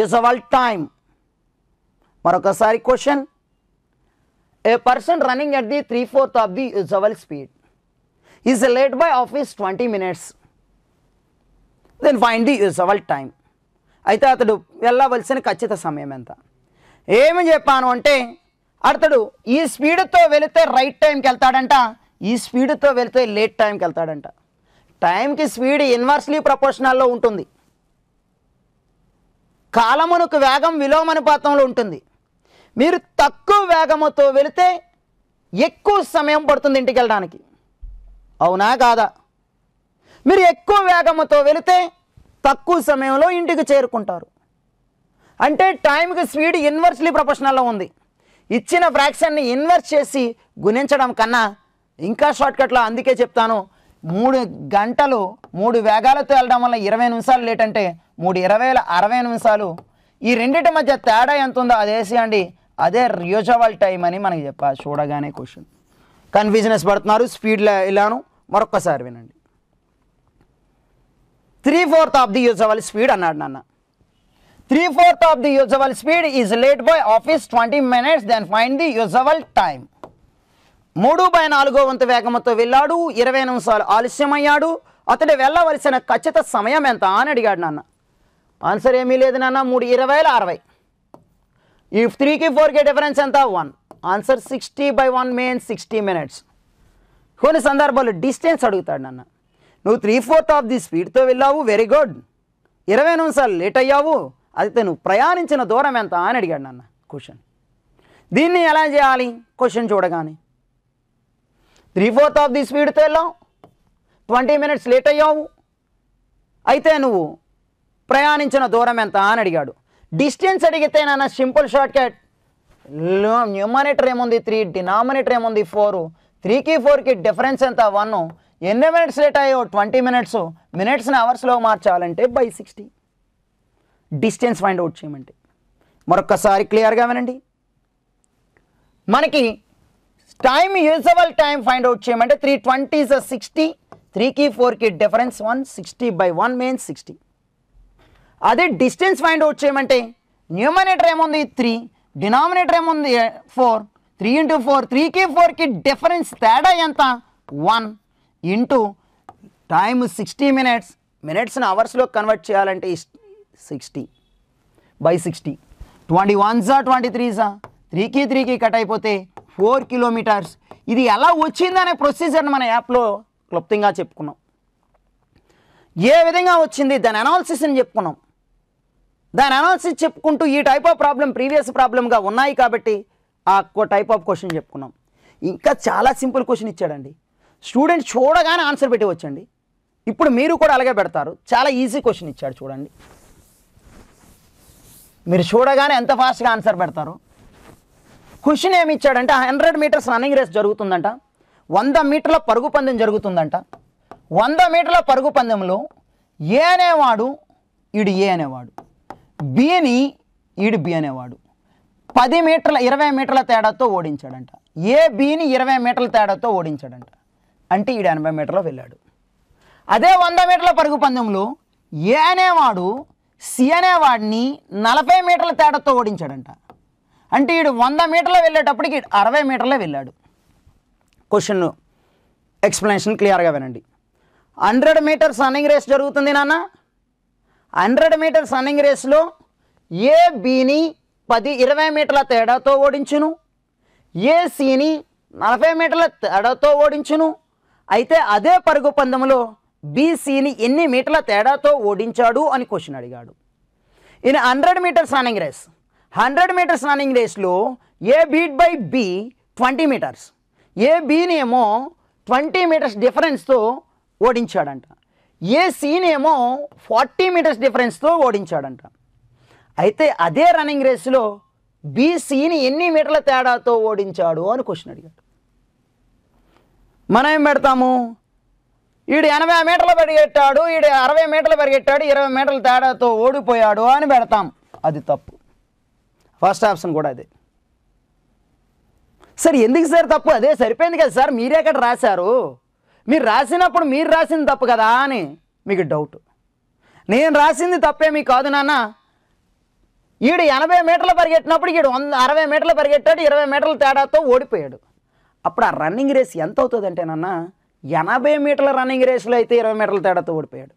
usual time మరొకసారి question a person running at the three fourth of the usual speed is late by office 20 minutes. Then find the result time. అయితే అతడు వెళ్ళవలసిన ఖచ్చిత సమయం ఎంత ఏమి చెప్పాను అంటే అతడు ఈ స్పీడ్తో వెళితే రైట్ టైంకి వెళ్తాడంట ఈ స్పీడ్తో వెళితే లేట్ టైంకి వెళ్తాడంట టైంకి స్పీడ్ ఇన్వర్స్లీ ప్రపోర్షనల్లో ఉంటుంది కాలమునకు వేగం విలోమానుపాతంలో ఉంటుంది మీరు తక్కువ వేగముతో వెళితే ఎక్కువ సమయం పడుతుంది ఇంటికి వెళ్ళడానికి అవునా కాదా మీరు ఎక్కువ వేగంతో వెళితే తక్కువ సమయంలో ఇంటికి చేరుకుంటారు అంటే టైంకి స్పీడ్ ఇన్వర్స్లీ ప్రొఫెషనల్లో ఉంది ఇచ్చిన ఫ్రాక్షన్ని ఇన్వర్స్ చేసి గుణించడం కన్నా ఇంకా షార్ట్కట్లో అందుకే చెప్తాను మూడు గంటలు మూడు వేగాలతో వెళ్ళడం వల్ల ఇరవై నిమిషాలు లేట్ అంటే మూడు ఇరవైల అరవై నిమిషాలు ఈ రెండింటి మధ్య తేడా ఎంత ఉందో అది అండి అదే రియోజవాల్ టైం అని మనకి చెప్పాలి చూడగానే క్వశ్చన్ కన్ఫ్యూజనెస్ పడుతున్నారు స్పీడ్లో వెళ్ళాను మరొక్కసారి వినండి three fourth of the usable speed అన్నాడు నాన్న three fourth of the usable speed is late by office twenty minutes then find the usable time మూడు బై నాలుగో వంతు వేగంతో వెళ్ళాడు ఇరవై నిమిషాలు ఆలస్యమయ్యాడు అతడు వెళ్ళవలసిన ఖచ్చిత సమయం ఎంత అని అడిగాడు నాన్న ఆన్సర్ ఏమీ లేదు నాన్న మూడు ఇరవైల అరవై ఈ త్రీకి ఫోర్కి డిఫరెన్స్ ఎంత one answer sixty by one main sixty minutes కొన్ని సందర్భాల్లో డిస్టెన్స్ అడుగుతాడు నన్ను నువ్వు త్రీ ఫోర్త్ ఆఫ్ ది స్పీడ్తో వెళ్ళావు వెరీ గుడ్ ఇరవై నిమిషాలు లేట్ అయ్యావు అయితే నువ్వు ప్రయాణించిన దూరం ఎంత అని అడిగాడు నన్న క్వశ్చన్ దీన్ని ఎలా చేయాలి క్వశ్చన్ చూడగానే త్రీ ఫోర్త్ ఆఫ్ ది స్పీడ్తో వెళ్ళావు ట్వంటీ మినిట్స్ లేట్ అయ్యావు అయితే నువ్వు ప్రయాణించిన దూరం ఎంత అని అడిగాడు డిస్టెన్స్ అడిగితే నాన్న సింపుల్ షార్ట్ కట్ న్యూమనేటర్ ఏముంది త్రీ డినామినేటర్ ఏముంది ఫోర్ త్రీకి ఫోర్కి డిఫరెన్స్ ఎంత వన్ ఎన్ని మినిట్స్ లేట్ అయ్యో ట్వంటీ మినిట్స్ మినిట్స్ని అవర్స్లో మార్చాలంటే by sixty distance find out చేయమంటే మరొక్కసారి క్లియర్గా వినండి మనకి time usable time find out చేయమంటే త్రీ ట్వంటీ సిక్స్టీ త్రీకి ఫోర్కి difference one sixty by one main sixty అదే డిస్టెన్స్ ఫైండ్ అవుట్ చేయమంటే న్యూమనేటర్ ఏముంది త్రీ డినామినేటర్ ఏముంది ఫోర్ త్రీ ఇంటూ ఫోర్ త్రీకి ఫోర్కి డిఫరెన్స్ తేడా ఎంత one into time sixty minutes మినిట్స్ని అవర్స్లో కన్వర్ట్ చేయాలంటే sixty by sixty twenty one twenty three త్రీకి త్రీకి కట్ అయిపోతే ఫోర్ కిలోమీటర్స్ ఇది ఎలా వచ్చిందనే ప్రొసీజర్ని మన యాప్లో క్లుప్తంగా చెప్పుకున్నాం ఏ విధంగా వచ్చింది దాని అనాలసిస్ అని చెప్పుకున్నాం దాని అనాలసిస్ చెప్పుకుంటూ ఈ టైప్ ఆఫ్ ప్రాబ్లం ప్రీవియస్ ప్రాబ్లంగా ఉన్నాయి కాబట్టి ఆ టైప్ ఆఫ్ క్వశ్చన్ చెప్పుకున్నాం ఇంకా చాలా సింపుల్ క్వశ్చన్ ఇచ్చాడండి స్టూడెంట్ చూడగానే ఆన్సర్ పెట్టి వచ్చండి ఇప్పుడు మీరు కూడా అలాగే పెడతారు చాలా ఈజీ క్వశ్చన్ ఇచ్చాడు చూడండి మీరు చూడగానే ఎంత ఫాస్ట్గా ఆన్సర్ పెడతారు క్వశ్చన్ ఏమి ఇచ్చాడంటే హండ్రెడ్ మీటర్స్ రన్నింగ్ రేస్ జరుగుతుందంట వంద మీటర్ల పరుగు పందెం జరుగుతుందంట వంద మీటర్ల పరుగు పందెంలో ఏ అనేవాడు ఈడు ఏ అనేవాడు బి ఈడు బి అనేవాడు పది మీటర్ల ఇరవై మీటర్ల తేడాతో ఓడించాడంట ఏ బీని ఇరవై మీటర్ల తేడాతో ఓడించాడంట అంటే ఈడు ఎనభై మీటర్లో వెళ్ళాడు అదే వంద మీటర్ల పరుగు పందెంలో ఏ అనేవాడు సి అనేవాడిని నలభై మీటర్ల తేడాతో ఓడించాడంట అంటే ఈడు వంద మీటర్లు వెళ్ళేటప్పటికి అరవై మీటర్లే వెళ్ళాడు క్వశ్చన్ ఎక్స్ప్లెనేషన్ క్లియర్గా వినండి హండ్రెడ్ మీటర్స్ రన్నింగ్ రేస్ జరుగుతుంది నాన్న హండ్రెడ్ మీటర్స్ రన్నింగ్ రేస్లో ఏ బీని పది ఇరవై మీటర్ల తేడాతో ఓడించును ఏసీని నలభై మీటర్ల తేడాతో ఓడించును అయితే అదే పరుగు పందెంలో బీసీని ఎన్ని మీటర్ల తేడాతో ఓడించాడు అని క్వశ్చన్ అడిగాడు in hundred metres running race hundred metres running రేస్లో A beat by B twenty metres A బీనేమో ట్వంటీ మీటర్స్ డిఫరెన్స్తో ఓడించాడంట ఏ సీనేమో ఫార్టీ మీటర్స్ డిఫరెన్స్తో ఓడించాడంట అయితే అదే రన్నింగ్ రేసులో బీసీని ఎన్ని మీటర్ల తేడాతో ఓడించాడు అని క్వశ్చన్ అడిగాడు మనం ఏం పెడతాము ఈడు ఎనభై మీటర్లు పరిగెట్టాడు ఈడు అరవై మీటర్లు పరిగెట్టాడు ఇరవై మీటర్ల తేడాతో ఓడిపోయాడు అని పెడతాం అది తప్పు ఫస్ట్ ఆప్షన్ కూడా అదే సార్ ఎందుకు సార్ తప్పు అదే సరిపోయింది కదా సార్ మీరే అక్కడ రాశారు మీరు రాసినప్పుడు మీరు రాసింది తప్పు కదా అని మీకు డౌట్ నేను రాసింది తప్పే మీకు కాదు నాన్న ఈడు ఎనభై మీటర్లు పరిగెట్టినప్పుడు ఈడు వంద అరవై మీటర్లు పరిగెట్టాడు ఇరవై మీటర్ల తేడాతో ఓడిపోయాడు అప్పుడు ఆ రన్నింగ్ రేస్ ఎంత అవుతుందంటేనన్న ఎనభై మీటర్ల రన్నింగ్ రేసులో అయితే ఇరవై మీటర్ల తేడాతో ఓడిపోయాడు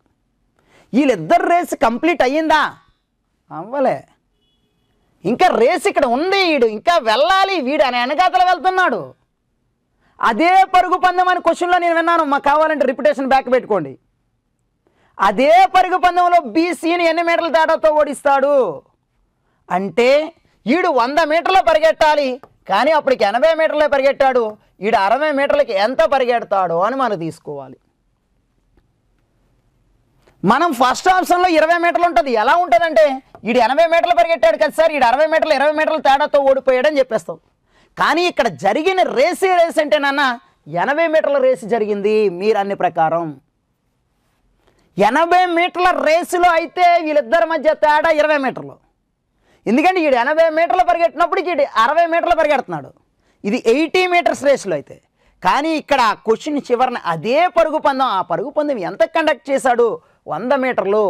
వీళ్ళిద్దరు రేస్ కంప్లీట్ అయ్యిందా అవ్వలే ఇంకా రేస్ ఇక్కడ ఉంది వీడు ఇంకా వెళ్ళాలి వీడు అని వెనకాతలు వెళ్తున్నాడు అదే పరుగు పందెం అని క్వశ్చన్లో నేను విన్నాను మాకు కావాలంటే రిప్యుటేషన్ బ్యాక్ పెట్టుకోండి అదే పరుగు పందెంలో బీసీని ఎన్ని మీటర్ల తేడాతో ఓడిస్తాడు అంటే ఈడు వంద మీటర్లు పరిగెట్టాలి కానీ అప్పటికి ఎనభై మీటర్లే పరిగెట్టాడు ఈడు అరవై మీటర్లకి ఎంత పరిగెడతాడో అని మనం తీసుకోవాలి మనం ఫస్ట్ ఆప్షన్లో ఇరవై మీటర్లు ఉంటుంది ఎలా ఉంటుందంటే ఈడు ఎనభై మీటర్లు పరిగెట్టాడు కదా సార్ ఈడు అరవై మీటర్లు ఇరవై మీటర్లు తేడాతో ఓడిపోయాడని చెప్పేస్తాం కానీ ఇక్కడ జరిగిన రేసే రేస్ అంటే నాన్న ఎనభై మీటర్ల రేసు జరిగింది మీరు అన్ని ప్రకారం ఎనభై మీటర్ల రేసులో అయితే వీళ్ళిద్దరి మధ్య తేడా ఇరవై మీటర్లు ఎందుకంటే వీడు ఎనభై మీటర్లు పరిగెట్టినప్పుడు వీడు అరవై మీటర్లు పరిగెడుతున్నాడు ఇది ఎయిటీ మీటర్స్ రేస్లో అయితే కానీ ఇక్కడ క్వశ్చన్ చివరిన అదే పరుగు పందెం ఆ పరుగు పందెం ఎంత కండక్ట్ చేశాడు వంద మీటర్లు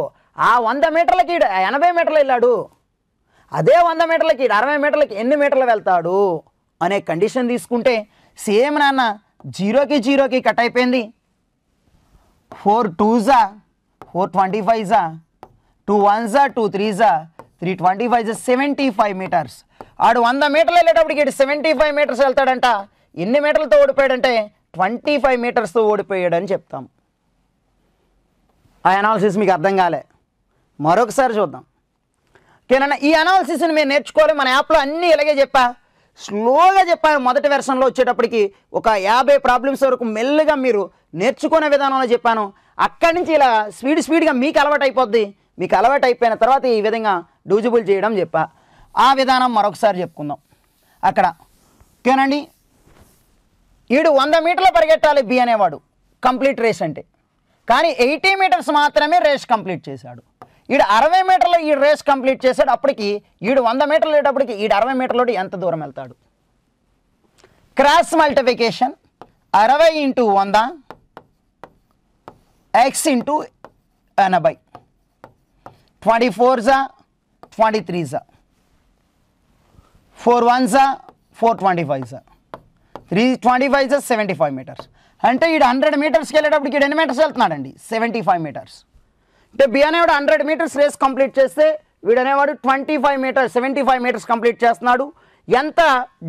ఆ వంద మీటర్లకి ఎనభై మీటర్లు వెళ్ళాడు అదే వంద మీటర్లకి అరవై మీటర్లకి ఎన్ని మీటర్లు వెళ్తాడు అనే కండిషన్ తీసుకుంటే సేమ్ నాన్న జీరోకి జీరోకి కట్ అయిపోయింది ఫోర్ టూజా ఫోర్ ట్వంటీ ఫైవ్జా టూ వన్జా టూ త్రీజా three twenty five is seventy five metres ఆడు వంద మీటర్లు వెళ్ళేటప్పటికి ఇటు సెవెంటీ ఫైవ్ మీటర్స్ వెళ్తాడంట ఎన్ని మీటర్లతో ఓడిపోయాడంటే ట్వంటీ ఫైవ్ మీటర్స్తో ఓడిపోయాడని చెప్తాం ఆ అనాలసిస్ మీకు అర్థం కాలే మరొకసారి చూద్దాం ఓకేనా ఈ అనాలసిస్ని మీరు నేర్చుకోవాలి మన యాప్లో అన్నీ ఇలాగే చెప్పా స్లోగా చెప్పాను మొదటి వెర్షన్లో వచ్చేటప్పటికి ఒక యాభై ప్రాబ్లమ్స్ వరకు మెల్లగా మీరు నేర్చుకునే విధానంలో చెప్పాను అక్కడి నుంచి ఇలా స్పీడ్ స్పీడ్గా మీకు అలవాటు అయిపోద్ది మీకు అలవాటు అయిపోయిన తర్వాత ఈ విధంగా డూజిబుల్ చేయడం చెప్పా ఆ విధానం మరొకసారి చెప్పుకుందాం అక్కడ ఓకేనండి ఈడు వంద మీటర్లు పరిగెట్టాలి బి అనేవాడు కంప్లీట్ రేస్ అంటే కానీ ఎయిటీ మీటర్స్ మాత్రమే రేస్ కంప్లీట్ చేశాడు ఈడు అరవై మీటర్లు ఈ రేస్ కంప్లీట్ చేశాడు అప్పటికి ఈడు వంద మీటర్లు వెళ్ళేటప్పటికి ఈడు అరవై మీటర్లు ఎంత దూరం వెళ్తాడు క్రాస్ మల్టిఫికేషన్ అరవై ఇంటూ వంద ఎక్స్ ఇంటూ ఎనభై ట్వంటీ ఫోర్జా twenty four four twenty five sir three twenty five sir seventy five metres అంటే ఈడు హండ్రెడ్ మీటర్స్కి వెళ్ళేటప్పటికి ఈడు ఎన్ని మీటర్స్ వెళ్తున్నాడండి సెవెంటీ ఫైవ్ మీటర్స్ అంటే బి అనేవాడు హండ్రెడ్ మీటర్స్ రేస్ కంప్లీట్ చేస్తే వీడనేవాడు twenty five metres seventy five metres complete చేస్తున్నాడు ఎంత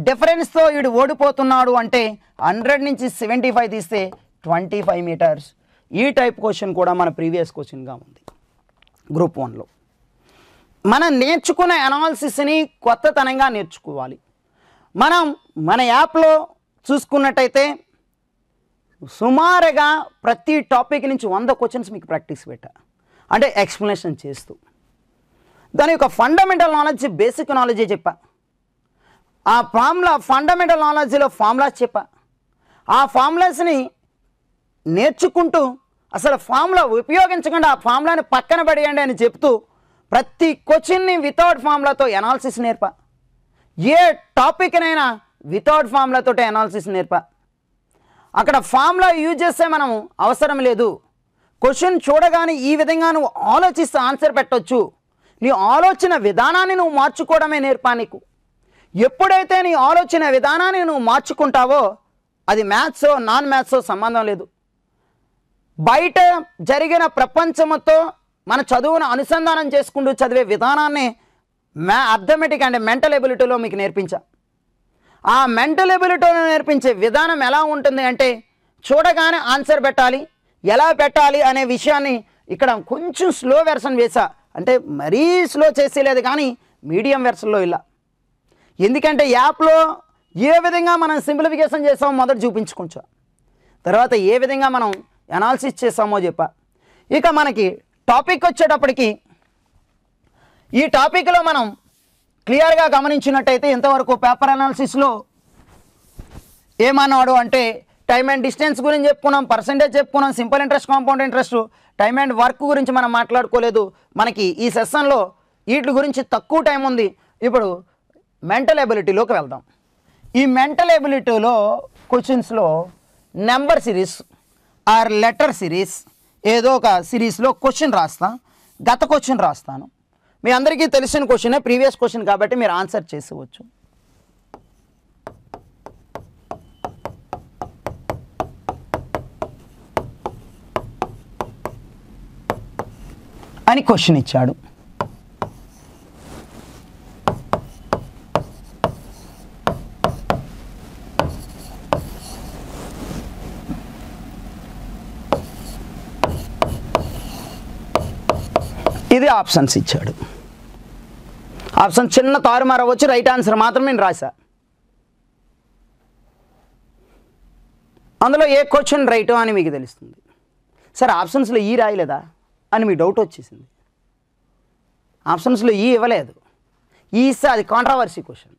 డిఫరెన్స్తో వీడు ఓడిపోతున్నాడు అంటే హండ్రెడ్ నుంచి సెవెంటీ ఫైవ్ తీస్తే ట్వంటీ ఫైవ్ మీటర్స్ ఈ టైప్ క్వశ్చన్ కూడా మన ప్రీవియస్ క్వశ్చన్గా ఉంది గ్రూప్ వన్లో మనం నేర్చుకున్న అనాలసిస్ని కొత్తతనంగా నేర్చుకోవాలి మనం మన యాప్లో చూసుకున్నట్టయితే సుమారుగా ప్రతి టాపిక్ నుంచి వంద క్వశ్చన్స్ మీకు ప్రాక్టీస్ పెట్టా అంటే ఎక్స్ప్లెనేషన్ చేస్తూ దాని యొక్క ఫండమెంటల్ నాలెడ్జ్ బేసిక్ నాలెడ్జే చెప్పా ఆ ఫార్ములా ఫండమెంటల్ నాలెడ్జ్లో ఫార్ములాస్ చెప్పా ఆ ఫార్ములాస్ని నేర్చుకుంటూ అసలు ఫార్ములా ఉపయోగించకుండా ఆ ఫార్ములాని పక్కన పడేయండి అని చెప్తూ ప్రతి క్వశ్చన్ని వితౌట్ ఫామ్లతో ఎనాలిసిస్ నేర్ప ఏ టాపిక్నైనా వితౌట్ ఫామ్లతో ఎనాలిసిస్ నేర్ప అక్కడ ఫామ్లా యూజ్ చేస్తే మనం అవసరం లేదు క్వశ్చన్ చూడగానే ఈ విధంగా నువ్వు ఆలోచిస్తే ఆన్సర్ పెట్టవచ్చు నీ ఆలోచన విధానాన్ని నువ్వు మార్చుకోవడమే నేర్పా నీకు ఎప్పుడైతే నీ ఆలోచన విధానాన్ని నువ్వు మార్చుకుంటావో అది మ్యాథ్సో నాన్ మ్యాథ్సో సంబంధం లేదు బయట జరిగిన ప్రపంచంతో మన చదువును అనుసంధానం చేసుకుంటూ చదివే విధానాన్ని మ్యా అర్థమెటిక్ అండ్ మెంటల్ ఎబిలిటీలో మీకు నేర్పించా ఆ మెంటల్ ఎబిలిటీలో నేర్పించే విధానం ఎలా ఉంటుంది అంటే చూడగానే ఆన్సర్ పెట్టాలి ఎలా పెట్టాలి అనే విషయాన్ని ఇక్కడ కొంచెం స్లో వెర్షన్ వేసా అంటే మరీ స్లో చేసేలేదు కానీ మీడియం వెర్షన్లో ఇలా ఎందుకంటే యాప్లో ఏ విధంగా మనం సింప్లిఫికేషన్ చేసామో మొదటి చూపించుకుంటా తర్వాత ఏ విధంగా మనం అనాలిసిస్ చేసామో చెప్పా ఇక మనకి టాపిక్ వచ్చేటప్పటికి ఈ టాపిక్లో మనం క్లియర్గా గమనించినట్టయితే ఇంతవరకు పేపర్ అనాలిసిస్లో ఏమన్నాడు అంటే టైం అండ్ డిస్టెన్స్ గురించి చెప్పుకున్నాం పర్సంటేజ్ చెప్పుకున్నాం simple interest compound interest time and work గురించి మనం మాట్లాడుకోలేదు మనకి ఈ సెషన్లో వీటి గురించి తక్కువ టైం ఉంది ఇప్పుడు మెంటల్ ఎబిలిటీలోకి వెళ్దాం ఈ మెంటల్ ఎబిలిటీలో క్వశ్చన్స్లో number series or letter series ఏదో ఒక సిరీస్లో క్వశ్చన్ రాస్తా గత క్వశ్చన్ రాస్తాను మీ అందరికీ తెలిసిన క్వశ్చనే ప్రీవియస్ క్వశ్చన్ కాబట్టి మీరు ఆన్సర్ చేసుకోవచ్చు అని క్వశ్చన్ ఇచ్చాడు ఆప్షన్స్ ఇచ్చాడు ఆప్షన్ చిన్న తారుమారు అవ్వచ్చు రైట్ ఆన్సర్ మాత్రం నేను రాశా అందులో ఏ క్వశ్చన్ రైటో అని మీకు తెలుస్తుంది సార్ ఆప్షన్స్లో ఈ రాయలేదా అని మీ డౌట్ వచ్చేసింది ఆప్షన్స్లో ఈ ఇవ్వలేదు ఈ ఇస్తే అది కాంట్రవర్సీ క్వశ్చన్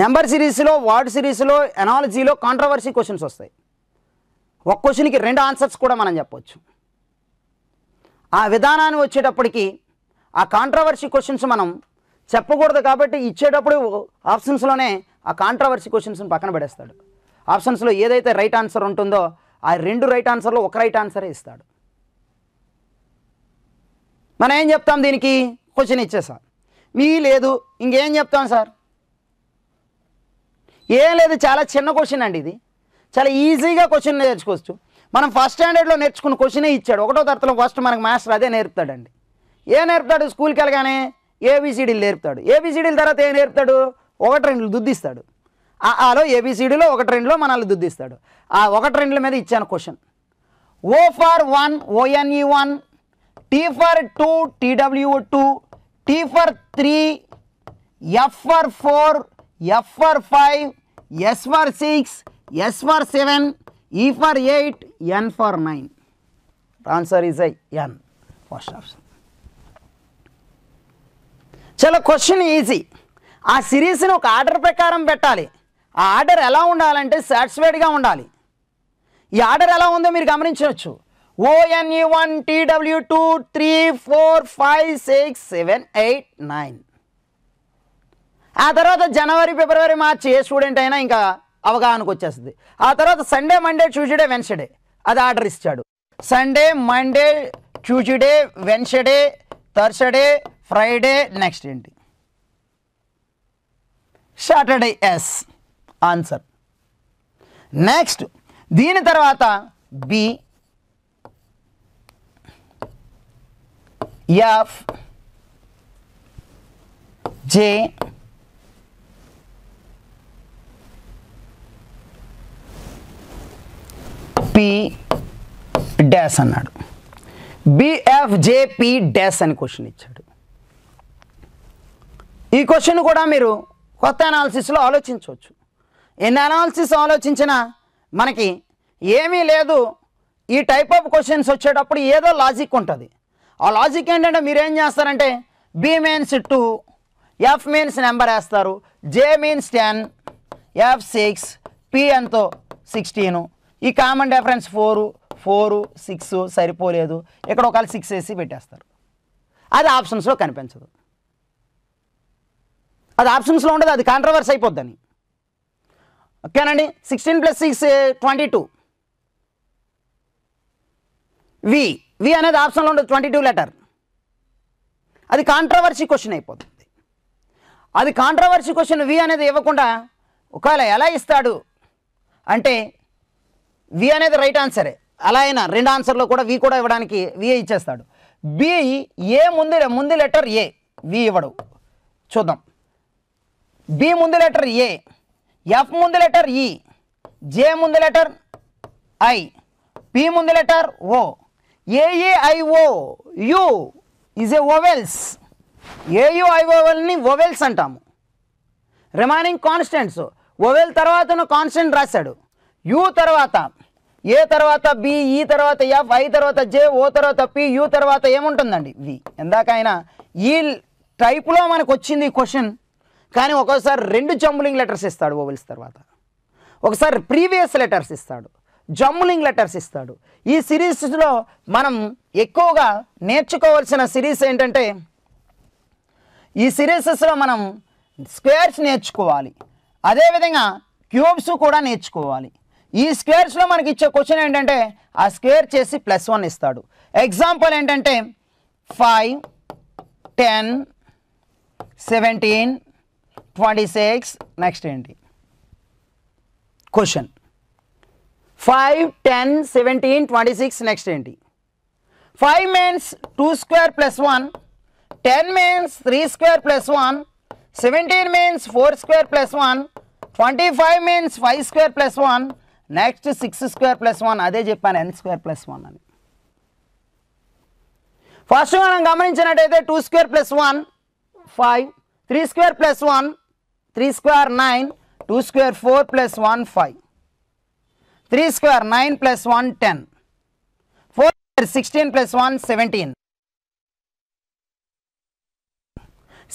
నెంబర్ సిరీస్లో వార్డ్ సిరీస్లో ఎనాలజీలో కాంట్రవర్సీ క్వశ్చన్స్ వస్తాయి ఒక క్వశ్చన్కి రెండు ఆన్సర్స్ కూడా మనం చెప్పవచ్చు ఆ విధానాన్ని వచ్చేటప్పటికి ఆ కాంట్రవర్సీ క్వశ్చన్స్ మనం చెప్పకూడదు కాబట్టి ఇచ్చేటప్పుడు ఆప్షన్స్లోనే ఆ కాంట్రవర్సీ క్వశ్చన్స్ని పక్కన పడేస్తాడు ఆప్షన్స్లో ఏదైతే రైట్ ఆన్సర్ ఉంటుందో ఆ రెండు రైట్ ఆన్సర్లో ఒక రైట్ ఆన్సరే ఇస్తాడు మనం ఏం చెప్తాం దీనికి క్వశ్చన్ సార్ మీ లేదు ఇంకేం చెప్తాం సార్ ఏం లేదు చాలా చిన్న క్వశ్చన్ అండి ఇది చాలా ఈజీగా క్వశ్చన్ నేర్చుకోవచ్చు మనం ఫస్ట్ స్టాండర్డ్లో నేర్చుకున్న క్వశ్చనే ఇచ్చాడు ఒకటో తరతలో ఫస్ట్ మనకు మాస్టర్ అదే నేర్పుతాడండి ఏ నేర్పుతాడు స్కూల్కి వెళ్ళగానే ఏబిసిడీలు నేర్పుతాడు ఏబిసిడీల తర్వాత ఏ నేర్పుతాడు ఒకటి ట్రెండ్లు దుద్దిస్తాడు ఆలో ఏబిసిడీలో ఒకటి రెండులో మనల్ని దుద్దిస్తాడు ఆ ఒకటి రెండుల మీద ఇచ్చాను question O for one O N E one T for two T W two T for three F for four F for five S for six S for seven E for 8, N for 9. Answer is a N, first option. చలో question easy ఆ సిరీస్ని ఒక order ప్రకారం పెట్టాలి ఆ order ఎలా ఉండాలంటే సాటిస్ఫైడ్గా ఉండాలి ఈ ఆర్డర్ ఎలా ఉందో మీరు గమనించవచ్చు O N E one T W two three four five six seven eight nine ఆ తర్వాత జనవరి ఫిబ్రవరి మార్చి ఏ స్టూడెంట్ అయినా ఇంకా అవగాహనకు వచ్చేస్తుంది ఆ తర్వాత సండే మండే ట్యూస్డే వెన్స్డే అది ఆర్డర్ ఇచ్చాడు Sunday Monday Tuesday Wednesday Thursday Friday next ఏంటి సాటర్డే ఎస్ ఆన్సర్ నెక్స్ట్ దీని తర్వాత B F J P dash అన్నాడు బిఎఫ్జేపి డాష్ అని క్వశ్చన్ ఇచ్చాడు ఈ క్వశ్చన్ కూడా మీరు కొత్త అనాలిసిస్లో ఆలోచించవచ్చు ఎన్ని అనాలసిస్ ఆలోచించినా మనకి ఏమీ లేదు ఈ టైప్ ఆఫ్ క్వశ్చన్స్ వచ్చేటప్పుడు ఏదో లాజిక్ ఉంటుంది ఆ లాజిక్ ఏంటంటే మీరు ఏం చేస్తారంటే B means two F means number వేస్తారు J means ten F six పిఎన్తో సిక్స్టీను ఈ common difference four four six సరిపోలేదు ఇక్కడ ఒకవేళ సిక్స్ వేసి పెట్టేస్తారు అది ఆప్షన్స్లో కనిపించదు అది ఆప్షన్స్లో ఉండదు అది కాంట్రవర్స్ అయిపోద్దని ఓకేనండి sixteen plus six twenty two V V అనేది ఆప్షన్లో ఉండదు ట్వంటీ టూ లెటర్ అది కాంట్రవర్సీ క్వశ్చన్ అయిపోతుంది అది కాంట్రవర్సీ క్వశ్చన్ వి అనేది ఇవ్వకుండా ఒకవేళ ఎలా ఇస్తాడు అంటే వి అనేది రైట్ ఆన్సరే అలా అయినా రెండు ఆన్సర్లో కూడా వి కూడా ఇవ్వడానికి విఏ ఇచ్చేస్తాడు బి ఏ ముందు ముందు లెటర్ ఏ వి ఇవ్వడు చూద్దాం బి ముందు లెటర్ ఏ ఎఫ్ ముందు లెటర్ ఈ జే ముందు లెటర్ ఐ పి ముందు letter O A A I O U is A vowels ఏయుఐఓవెల్ని ఓవెల్స్ అంటాము రిమైనింగ్ కాన్స్టెంట్స్ ఓవెల్ తర్వాత కాన్స్టెంట్ రాశాడు యు తర్వాత ఏ తర్వాత బి ఈ e తర్వాత ఎఫ్ ఐ తర్వాత జే ఓ తర్వాత పి యూ తర్వాత ఏముంటుందండి వి ఎందాకైనా ఈ టైప్లో మనకు వచ్చింది క్వశ్చన్ కానీ ఒక్కోసారి రెండు జంబులింగ్ లెటర్స్ ఇస్తాడు ఓవెల్స్ తర్వాత ఒకసారి ప్రీవియస్ లెటర్స్ ఇస్తాడు జంబులింగ్ లెటర్స్ ఇస్తాడు ఈ సిరీస్లో మనం ఎక్కువగా నేర్చుకోవాల్సిన సిరీస్ ఏంటంటే ఈ సిరీసెస్లో మనం స్క్వేర్స్ నేర్చుకోవాలి అదేవిధంగా క్యూబ్స్ కూడా నేర్చుకోవాలి ఈ స్క్వేర్స్లో మనకి ఇచ్చే క్వశ్చన్ ఏంటంటే ఆ స్క్వేర్ చేసి ప్లస్ వన్ ఇస్తాడు ఎగ్జాంపుల్ ఏంటంటే five ten seventeen twenty six next ఏంటి question five ten seventeen twenty six next ఏంటి five means two square plus one ten means three square plus one seventeen means four square plus one twenty five means five square plus one next six square plus one అదే చెప్పాను N square plus one అని first మనం గమనించినట్టయితే two square plus one five three square plus one three square nine two square four plus one five three square nine plus one ten four square sixteen plus one seventeen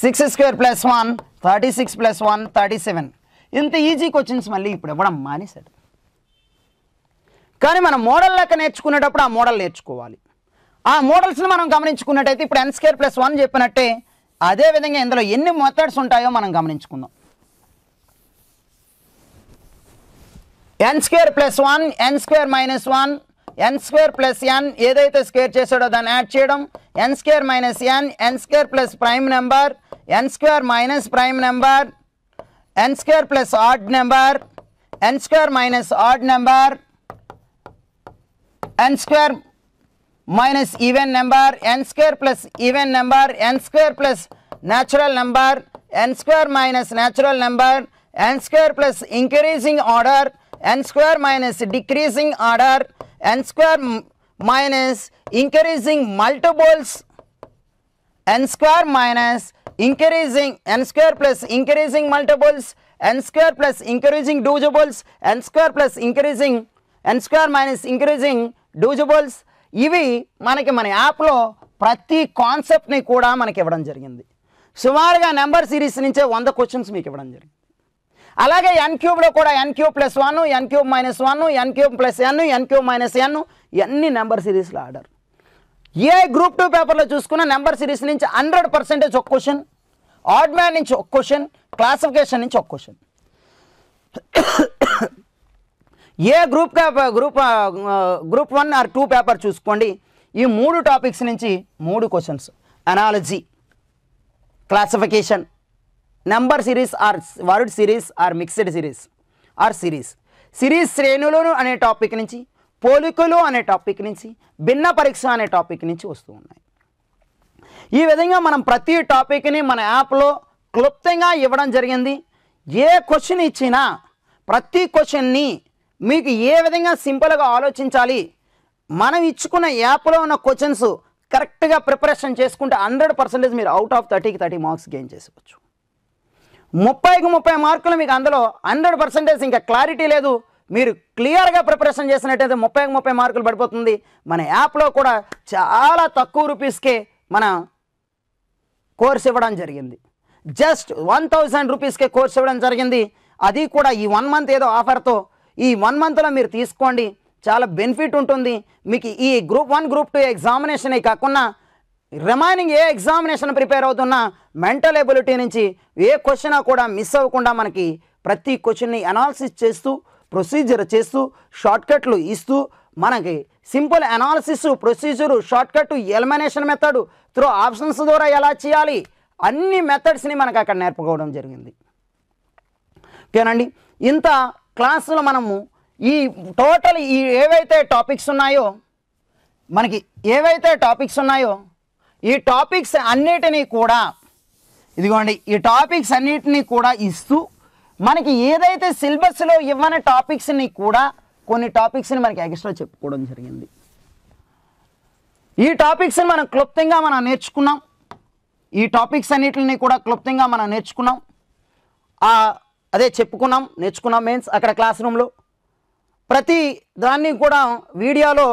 six square plus one thirty six plus one thirty seven ఇంత easy questions మళ్ళీ ఇప్పుడు ఇవ్వడం మానేశాడు కానీ మనం model లెక్క నేర్చుకునేటప్పుడు ఆ మోడల్ నేర్చుకోవాలి ఆ మోడల్స్ని మనం గమనించుకున్నట్టయితే ఇప్పుడు ఎన్ స్కేర్ ప్లస్ వన్ చెప్పినట్టే అదేవిధంగా ఇందులో ఎన్ని మెథడ్స్ ఉంటాయో మనం గమనించుకుందాం N square plus one N square minus one N square plus N ఏదైతే స్క్వేర్ చేసాడో దాన్ని యాడ్ చేయడం N square minus N N square plus prime number N square minus prime number N square plus odd number N square minus odd number n square minus even number n square plus even number n square plus natural number n square minus natural number n square plus increasing order n square minus decreasing order n square minus increasing multiples n square minus increasing n square plus increasing multiples n square plus increasing divisibles n square plus increasing n square minus increasing డూజబుల్స్ ఇవి మనకి మన యాప్లో ప్రతి కాన్సెప్ట్ని కూడా మనకి ఇవ్వడం జరిగింది సుమారుగా నెంబర్ సిరీస్ నుంచే వంద క్వశ్చన్స్ మీకు ఇవ్వడం జరిగింది అలాగే ఎన్క్యూబ్లో కూడా N cube plus one N cube minus one N cube plus N N cube minus N ఎన్ని నెంబర్ సిరీస్లో ఆర్డర్ ఏ గ్రూప్ టూ పేపర్లో చూసుకున్న నెంబర్ సిరీస్ నుంచి హండ్రెడ్ పర్సెంటేజ్ ఒక క్వశ్చన్ ఆడ్మ్యాన్ మ్యాన్ నుంచి ఒక క్వశ్చన్ క్లాసిఫికేషన్ నుంచి ఒక క్వశ్చన్ ఏ group group group one or two paper చూసుకోండి ఈ మూడు టాపిక్స్ నుంచి మూడు questions analogy classification number series or word series or mixed series or series series శ్రేణులను అనే టాపిక్ నుంచి పోలికలు అనే టాపిక్ నుంచి భిన్న పరీక్ష అనే టాపిక్ నుంచి వస్తూ ఉన్నాయి ఈ విధంగా మనం ప్రతి టాపిక్ని మన యాప్లో క్లుప్తంగా ఇవ్వడం జరిగింది ఏ క్వశ్చన్ ఇచ్చినా ప్రతి క్వశ్చన్ని మీకు ఏ విధంగా సింపుల్గా ఆలోచించాలి మనం ఇచ్చుకున్న యాప్లో ఉన్న క్వశ్చన్స్ కరెక్ట్గా ప్రిపరేషన్ చేసుకుంటే హండ్రెడ్ పర్సెంటేజ్ మీరు అవుట్ ఆఫ్ థర్టీకి థర్టీ మార్క్స్ గెయిన్ చేసుకోవచ్చు ముప్పైకి ముప్పై మార్కులు మీకు అందులో హండ్రెడ్ పర్సెంటేజ్ ఇంకా క్లారిటీ లేదు మీరు క్లియర్గా ప్రిపరేషన్ చేసినట్టయితే ముప్పైకి ముప్పై మార్కులు పడిపోతుంది మన యాప్లో కూడా చాలా తక్కువ రూపీస్కే మన కోర్స్ ఇవ్వడం జరిగింది జస్ట్ వన్ థౌజండ్ రూపీస్కే కోర్స్ ఇవ్వడం జరిగింది అది కూడా ఈ వన్ మంత్ ఏదో ఆఫర్తో ఈ వన్ మంత్లో మీరు తీసుకోండి చాలా బెనిఫిట్ ఉంటుంది మీకు ఈ group one group two examination కాకుండా రిమైనింగ్ ఏ ఎగ్జామినేషన్ ప్రిపేర్ అవుతున్నా మెంటల్ ఎబిలిటీ నుంచి ఏ క్వశ్చన్ కూడా మిస్ అవ్వకుండా మనకి ప్రతి క్వశ్చన్ని అనాలిసిస్ చేస్తూ ప్రొసీజర్ చేస్తూ షార్ట్కట్లు ఇస్తూ మనకి simple analysis procedure shortcut elimination method through options ద్వారా ఎలా చేయాలి అన్ని మెథడ్స్ని మనకు అక్కడ నేర్పుకోవడం జరిగింది ఓకేనండి ఇంత క్లాసులో మనము ఈ టోటల్ ఈ ఏవైతే టాపిక్స్ ఉన్నాయో మనకి ఏవైతే టాపిక్స్ ఉన్నాయో ఈ టాపిక్స్ అన్నిటినీ కూడా ఇదిగోండి ఈ టాపిక్స్ అన్నిటినీ కూడా ఇస్తూ మనకి ఏదైతే సిలబస్లో ఇవ్వని టాపిక్స్ని కూడా కొన్ని టాపిక్స్ని మనకి ఎక్స్ట్రా చెప్పుకోవడం జరిగింది ఈ టాపిక్స్ని మనం క్లుప్తంగా మనం నేర్చుకున్నాం ఈ టాపిక్స్ అన్నిటిని కూడా క్లుప్తంగా మనం నేర్చుకున్నాం అదే చెప్పుకున్నాం నేర్చుకున్నాం మీన్స్ అక్కడ క్లాస్ రూమ్లో ప్రతి దాన్ని కూడా వీడియోలో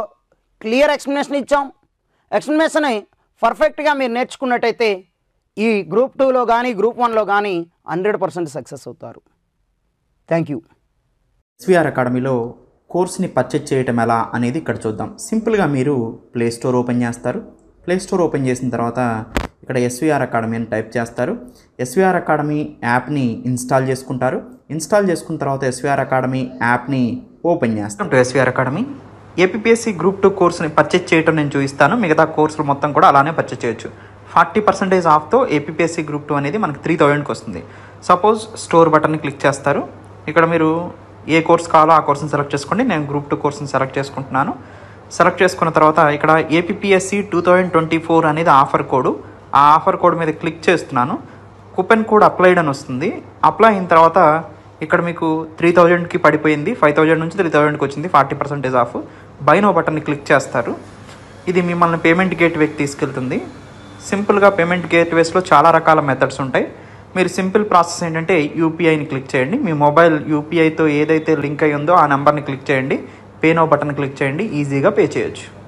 క్లియర్ ఎక్స్ప్లెనేషన్ ఇచ్చాం ఎక్స్ప్లెనేషన్ పర్ఫెక్ట్గా మీరు నేర్చుకున్నట్టయితే ఈ గ్రూప్ టూలో కానీ గ్రూప్ వన్లో కానీ హండ్రెడ్ పర్సెంట్ సక్సెస్ అవుతారు థ్యాంక్ యూ ఎస్విఆర్ అకాడమీలో కోర్స్ని పర్చేజ్ చేయటం ఎలా అనేది ఇక్కడ చూద్దాం సింపుల్గా మీరు ప్లే స్టోర్ ఓపెన్ చేస్తారు ప్లే స్టోర్ ఓపెన్ చేసిన తర్వాత ఇక్కడ ఎస్విఆర్ అకాడమీ అని టైప్ చేస్తారు ఎస్విఆర్ అకాడమీ యాప్ని ఇన్స్టాల్ చేసుకుంటారు ఇన్స్టాల్ చేసుకున్న తర్వాత ఎస్విఆర్ అకాడమీ యాప్ని ఓపెన్ చేస్తాం to SVR academy APSC group two కోర్సుని పర్చేజ్ చేయటం నేను చూపిస్తాను మిగతా కోర్సులు మొత్తం కూడా అలానే పర్చేజ్ చేయొచ్చు ఫార్టీ పర్సెంటేజ్ ఆఫ్తో ఏపీఎస్సీ గ్రూప్ టూ అనేది మనకి త్రీ థౌజండ్కి వస్తుంది సపోజ్ స్టోర్ బటన్ని క్లిక్ చేస్తారు ఇక్కడ మీరు ఏ కోర్స్ కావాలో ఆ కోర్సుని సెలెక్ట్ చేసుకోండి నేను గ్రూప్ టూ కోర్స్ని సెలెక్ట్ చేసుకుంటున్నాను సెలెక్ట్ చేసుకున్న తర్వాత ఇక్కడ APSC two thousand twenty four అనేది ఆఫర్ కోడ్ ఆ ఆఫర్ కోడ్ మీద క్లిక్ చేస్తున్నాను కూపెన్ కోడ్ అప్లైడ్ అని వస్తుంది అప్లై అయిన తర్వాత ఇక్కడ మీకు త్రీ థౌజండ్కి పడిపోయింది ఫైవ్ థౌజండ్ నుంచి త్రీ థౌజండ్కి వచ్చింది ఫార్టీ పర్సెంటేజ్ ఆఫ్ బైనో బటన్ని క్లిక్ చేస్తారు ఇది మిమ్మల్ని పేమెంట్ గేట్వేకి తీసుకెళ్తుంది సింపుల్గా పేమెంట్ గేట్వేస్లో చాలా రకాల మెథడ్స్ ఉంటాయి మీరు సింపుల్ ప్రాసెస్ ఏంటంటే యూపీఐని క్లిక్ చేయండి మీ మొబైల్ యూపీఐతో ఏదైతే లింక్ అయ్యిందో ఆ నెంబర్ని క్లిక్ చేయండి పే నో బటన్ క్లిక్ చేయండి ఈజీగా పే చేయొచ్చు